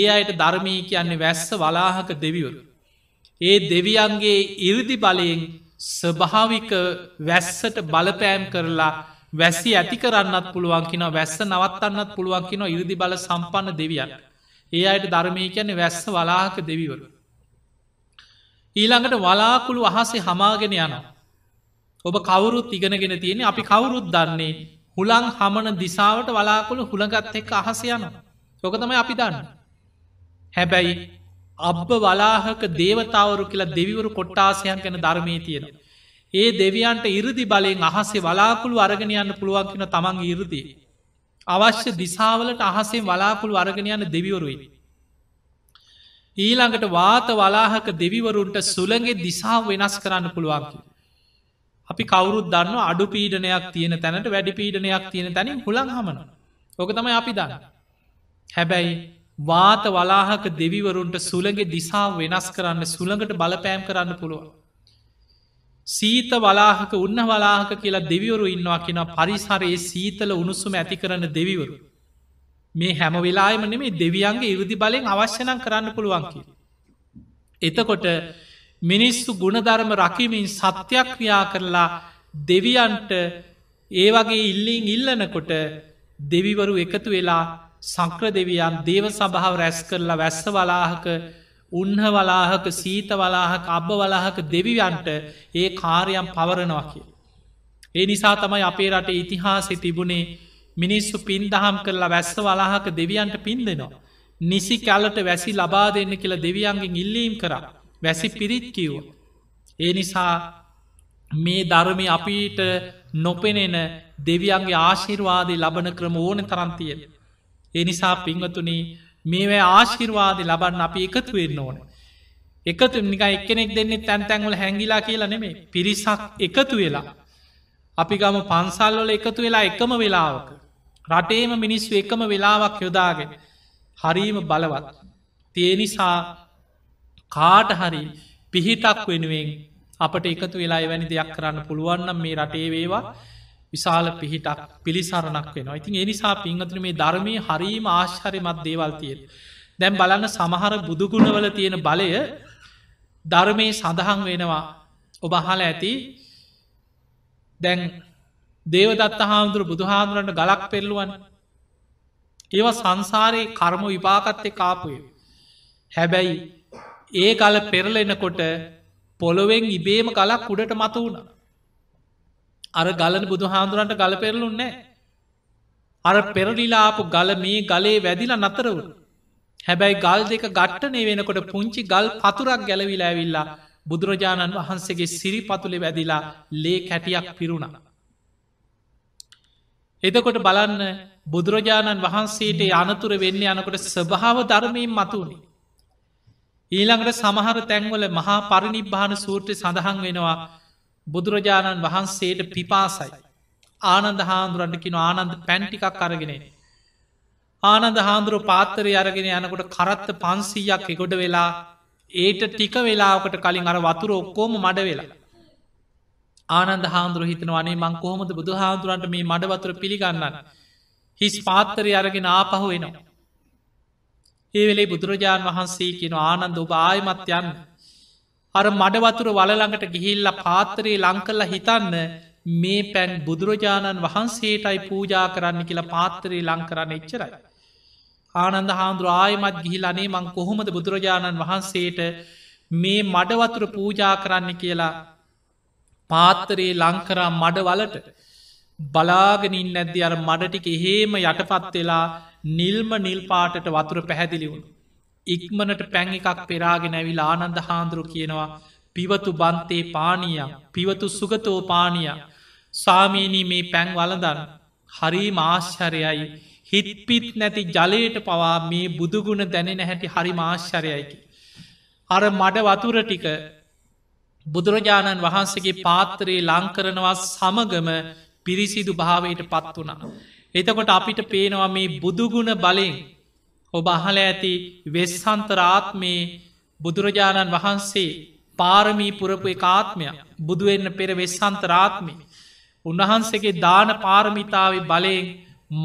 ඒ අයට ධර්මී කියන්නේ වැස්ස වලාහක දෙවිවරු. ඒ දෙවියන්ගේ ඉරදි බලයෙන් ස්භාවික වැස්සට බලපෑම් කරලා වැසි ඇති කරන්නත් පුළුවන් කින වැස්ස නවත්තන්නත් පුළුවන් කින ඉරදි බල සම්පන්න දෙවියන්න. ඒ අයට ධර්මය කියන්නේ වැස්ස වලාහක දෙවිවරු. ඊළඟට වලාකුළු අහසේ හමාගෙන යන. ඔබ කවුරුත් ඉගෙනගෙන තියෙන අපි කවුරුත් දන්නේ හුළං හමන දිසාවට වලාකුළු හුළඟත් එක් අහස යන. යොකතමයි අපි දන්න. හැබැයි අබ්බ වලාහක දේවතාවරු කියලා දෙවිවරු කොට්ටාසයන් ගැන ධර්මය තියෙන. ඒ දෙවියන්ට ඉරදි බලයෙන් අහසේ වලාකුළු අරගෙනයන්න පුළුවන්කින තමන් ඉරදී. අවශ්‍ය දිසාවලට අහසේ වලාකුළු අරගෙනයන්න දෙවිවරුයි. ඊළඟට වාත වලාහක දෙවිවරුන්ට සුළගේ දිසා වෙනස් කරන්න පුළුවන්කි. අපි කවුරුත් දන්න අඩු පීඩනයක් තියෙන තැනට වැඩි පීඩනයක් තියෙන තැනින් හුළන් හමන ඕක තමයි අපි දන්න. හැබැයි වාත වලාහක දෙවිවරුන්ට සුළගේ දිසා වෙනස් කරන්න සුළඟට බලපෑම් කරන්න පුළුවන්. සීත වලාහක උන්න වලාහක කියලා දෙවිවරු ඉන්නවා කියෙන පරිසරයේ සීතල උණුසුම ඇති කරන දෙවිවරු. මේ හැම වෙලායම නෙමේ දෙවියන්ගේ ඉරුදි බලෙන් අවශ්‍යනං කරන්න පුළුවන්කි. එතකොට මිනිස්සු ගුණධර්ම රකිමින් සත්‍යයක් ක්‍රියා කරලා දෙවියන්ට ඒ වගේ ඉල්ලිං ඉල්ලනකොට දෙවිවරු එකතු වෙලා සංක්‍ර දෙවියන් දේව සභාව රැස් කරලා වැස්ස වලාහක උන්හ වලාහක සීත වලාහක අබ්බ වලාහක දෙවිවන්ට ඒ කාරයම් පවරනවා කිය. ඒ නිසා තමයි අපේ රට ඉතිහාසෙ තිබුණේ මිනිස්සු පින් දහම් කරලා වැස්ස වලාහක දෙවියන්ට පින් දෙනවා. නිසි කැලට වැසි ලබා දෙන්න කියලා දෙවියන්ගෙන් ඉල්ලීම් කර වැසි පිරිත් කිව්ව. ඒ නිසා මේ ධර්මය අපිට නොපෙනෙන දෙවියන්ගේ ආශිර්වාදී ලබන ක්‍රම ඕන තරන්තියෙන්. එනිසා පිංහතුන මේවැ ආශිර්වාද ලබන්න අපි එකතු වෙන්න ඕන. එකතු නික එක්කෙනෙක් දෙන්නේ තැන්තැන්වල හැඟිලා කියලා නෙමේ පිරිසක් එකතු වෙලා. අපි ගම පන්සල්වල එකතු වෙලා එකම වෙලාවක. රටේම මිනිස්සු එකම වෙලාවක් යොදාගෙන හරීම බලවත් තියනිසා කාටහරි පිහිටක් වෙනුවෙන් අපට එකතු වෙලා වැනි දෙයක් කරන්න පුළුවන්නම් මේ රටේ වේවා විශාල පිහිටක් පිළිසරණක් වෙන ඉතින් එනිසා පිංහතුන මේ ධර්මය හරීම ආශ්හරිමත් දේවල් තියෙන දැම් බලන්න සමහර බුදුගුණවල තියෙන බලය ධර්මය සඳහන් වෙනවා ඔබහල ඇති දැන් දේවදත්ත හාමුදුර බුදුහාදුරන්ට ගලක් පෙල්ලුවන් ඒව සංසාරයේ කර්ම විපාකත්තය කාපුය හැබැයි ඒ කල පෙරලෙනකොට පොළොවෙන් ඉබේම කලක් උඩට මතු වුණ අර ගලන බුදුහාදුරන්ට ගල පෙරලුන් නෑ අර පෙරලිලාපු ගල මේ ගලේ වැදිලා නතරවුණ හැබැයි ගල් දෙක ගට්ටනේ වෙනකොට පුංචි ගල් පතුරක් ගැලවිලා ඇවිල්ලා බුදුරජාණන් වහන්සේගේ සිරි පතුළි වැදිලා ලේ කැටියක් පිරුණා එදකොට බලන්න බුදුරජාණන් වහන්සේට අනතුර වෙන්න යනකොට ස්භාව ධර්මයෙන් මතුුණේ. ඊළඟට සමහර තැන්වල මහා පරිනිබ්භාන සූට්‍රය සඳහන් වෙනවා බුදුරජාණන් වහන්සේට පිපාසයි. ආනන්ද හාන්දුරන්ටකින ආනන්ද පැන්ටිකක් අරගෙනේ. ආනන්ද හාන්දුරුව පාත්තරය අරගෙන යනකොට කරත්ත පන්සීයක් එකොඩ වෙලා ඒට ටික වෙලාකට කලින් අර වතුර ඔක්කෝම මඩ වෙලා. ආනන්ද හාන්දුර හිතනවනේ මං කොහොමද බුදු හාන්දුරන්ට මේ මඩවතුර පිළිගන්නන්න. හිස් පාත්තරය අරගෙන ආපහු වෙනවා. ඒවෙලේ බුදුරජාණන් වහන්සේ කියෙන ආනන්ද ඔබ ආයමත්යන්න. අර මඩවතුර වලළඟට ගිහිල්ල පාත්තරයේ ලංකල්ල හිතන්න මේ පැන් බුදුරජාණන් වහන්සේටයි පූජා කරන්න කියලා පාත්තරයේ ලංකරන්න එච්චරයි. ආනන්ද හාන්දුර ආයමත් ගිහිලනේ මං කොහොමද බුදුරජාණන් වහන්සේට මේ මඩවතුර පූජා කරන්න කියලා පාත්තරයේ ලංකරා මඩවලට බලාගෙනින් නැද්දි අර මඩටික එහෙම යටපත් වෙලා නිල්ම නිල්පාටට වතුර පැහැදිලිවුණු. ඉක්මනට පැන් එකක් පෙරාගෙන ඇවිල ආනන්ද හාන්දුරු කියනවා පිවතු බන්තේ පානීය පිවතු සුගතෝ පානීය සාමීනී මේ පැන් වලදන්න හරි මාශ්චරයයි හිත්පිත් නැති ජලයට පවා මේ බුදුගුණ දැනෙන හැටි හරි මාශ්චරයයිකි. අර මඩ වතුර ටික බුදුරජාණන් වහන්සගේ පාත්තරයේ ලංකරනවා සමගම පිරිසිදු භාවයට පත් වනා. එතකොට අපිට පේනවා මේ බුදුගුණ බලෙන් ඔබ අහල ඇති වෙස්සන්තරාත්මේ බුදුරජාණන් වහන්සේ පාරමී පුරපු කාත්මය බුදුවෙන්න පෙර වෙස්සන්තරාත්මි. උන්වහන්සගේ දාන පාරමිතාව බලයෙන්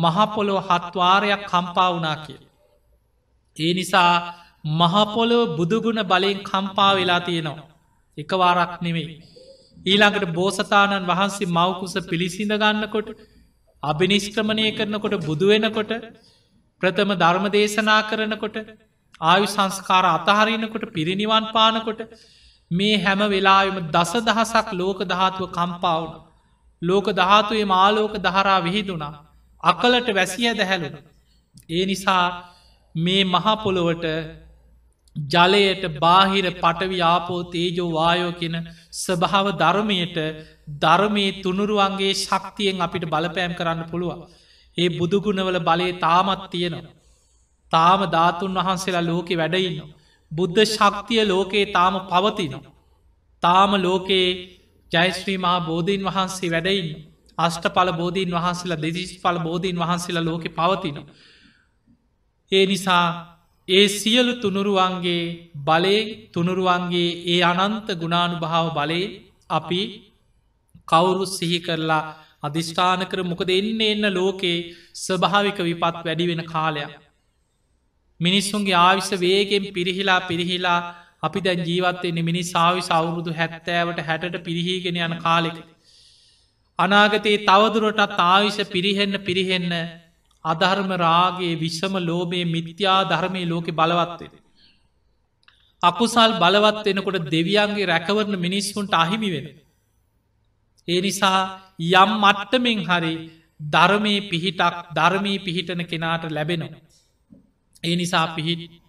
මහපොලො හත්වාරයක් කම්පා වනා කිය. ඒ නිසා මහපොලො බුදුගුණ බලයෙන් කම්පා වෙලා තියෙනවා. එක වාරක් නෙවෙයි. ඊළඟට බෝසතාණන් වහන්සේ මවකුස පිළිසිඳ ගන්නකොට අභිනිෂ්ක්‍රමණය කරනකොට බුදුවෙනකොට ප්‍රථම ධර්ම දේශනා කරනකොට ආයු සංස්කාර අතහරනකොට පිරිනිවන් පානකොට මේ හැම වෙලාම දස දහසක් ලෝක දහතුව කම්පාවුණ. ලෝක දහතුවේ මාලෝක දහරා විහිදුනා. අකලට වැසිය දැහැලුණ. ඒ නිසා මේ මහපොළොවට ජලයට බාහිර පටවි්‍යාපෝ තේජෝ වායෝ කියෙන ස්භාව ධර්මයට ධර්මයේ තුනුරුවන්ගේ ශක්තියෙන් අපිට බලපෑම් කරන්න පුළුවන්. ඒ බුදුගුණවල බලය තාමත් තියෙනවා. තාම ධාතුන් වහන්සේලා ලෝකෙ වැඩඉන්න. බුද්ධ ශක්තිය ලෝකයේ තාම පවතිනවා. තාම ලෝකයේ ජයස්ත්‍රීමමා බෝධීන් වහන්සේ වැඩයින්න. අෂ්ටඵල බෝධීන් වහන්සේලා දෙදිශ් පල බෝධීන් වහන්සේලා ලෝකෙ පවතිනවා. ඒ නිසා ඒ සියලු තුනුරුවන්ගේ බලේ තුනුරුවන්ගේ ඒ අනන්ත ගුණානුභාව බලේ අපි කවුරු සිහි කරලා අධිෂ්ඨාන කර මොකද එන්න එන්න ලෝකයේ ස්භාවික විපත් වැඩි වෙන කාලයක්. මිනිස්සුන්ගේ ආවිස වේගෙන් පිරිහිලා පිරිහිලා අපි දැන් ජීවත්වෙන්නේ මිනි සාවි සවුරුදු හැත්තෑවට හැට පිරිහිගෙන යන කාලෙක. අනාගතයේ තවදුරටත් ආවිෂ පිරිහෙන්න පිරිහෙන්න අධර්ම රාගේ විශ්සම ලෝබයේ මිත්‍යා ධර්මය ලෝක බලවත්වෙද. අකුසල් බලවත් වෙනකොට දෙවියන්ගේ රැකවරණ මිනිස්සුන්ට අහිමි වෙන. ඒ නිසා යම් මට්ටමෙන් හරි ධර්මය පිහිටක් ධර්මී පිහිටන කෙනාට ලැබෙනවා. ඒ නිසා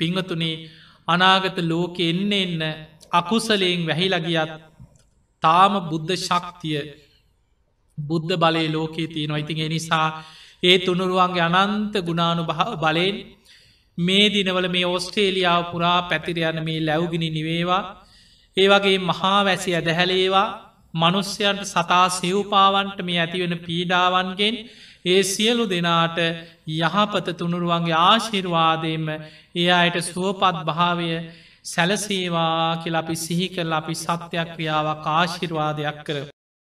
පිංහතුනේ අනාගත ලෝක එන්න එන්න අකුසලයෙන් වැහිලගියත් තාම බුද්ධ ශක්තිය බුද්ධ බලය ලෝකයේ තියෙනවා ඉතින් එනිසා ඒ තුනුරුවන්ගේ අනන්ත ගුණානු භාව බලයෙන් මේ දිනවල මේ ඔස්ට්‍රේලියාව පුරා පැතිරයන මේ ලැව්ගිනි නිවේවා ඒ වගේ මහා වැසි ඇදහැලේවා මනුස්්‍යයන්ට සතා සිව්පාවන්ට මේ ඇතිවෙන පීඩාවන්ගෙන් ඒ සියලු දෙනාට යහපත තුනුරුවන්ගේ ආශිර්වාදයම ඒ අයට සුවපත් භාවය සැලසේවා කියල අපි සිහිකරල අපි සත්‍යයක් ක්‍රියාවක් ආශිර්වාදයක් කර.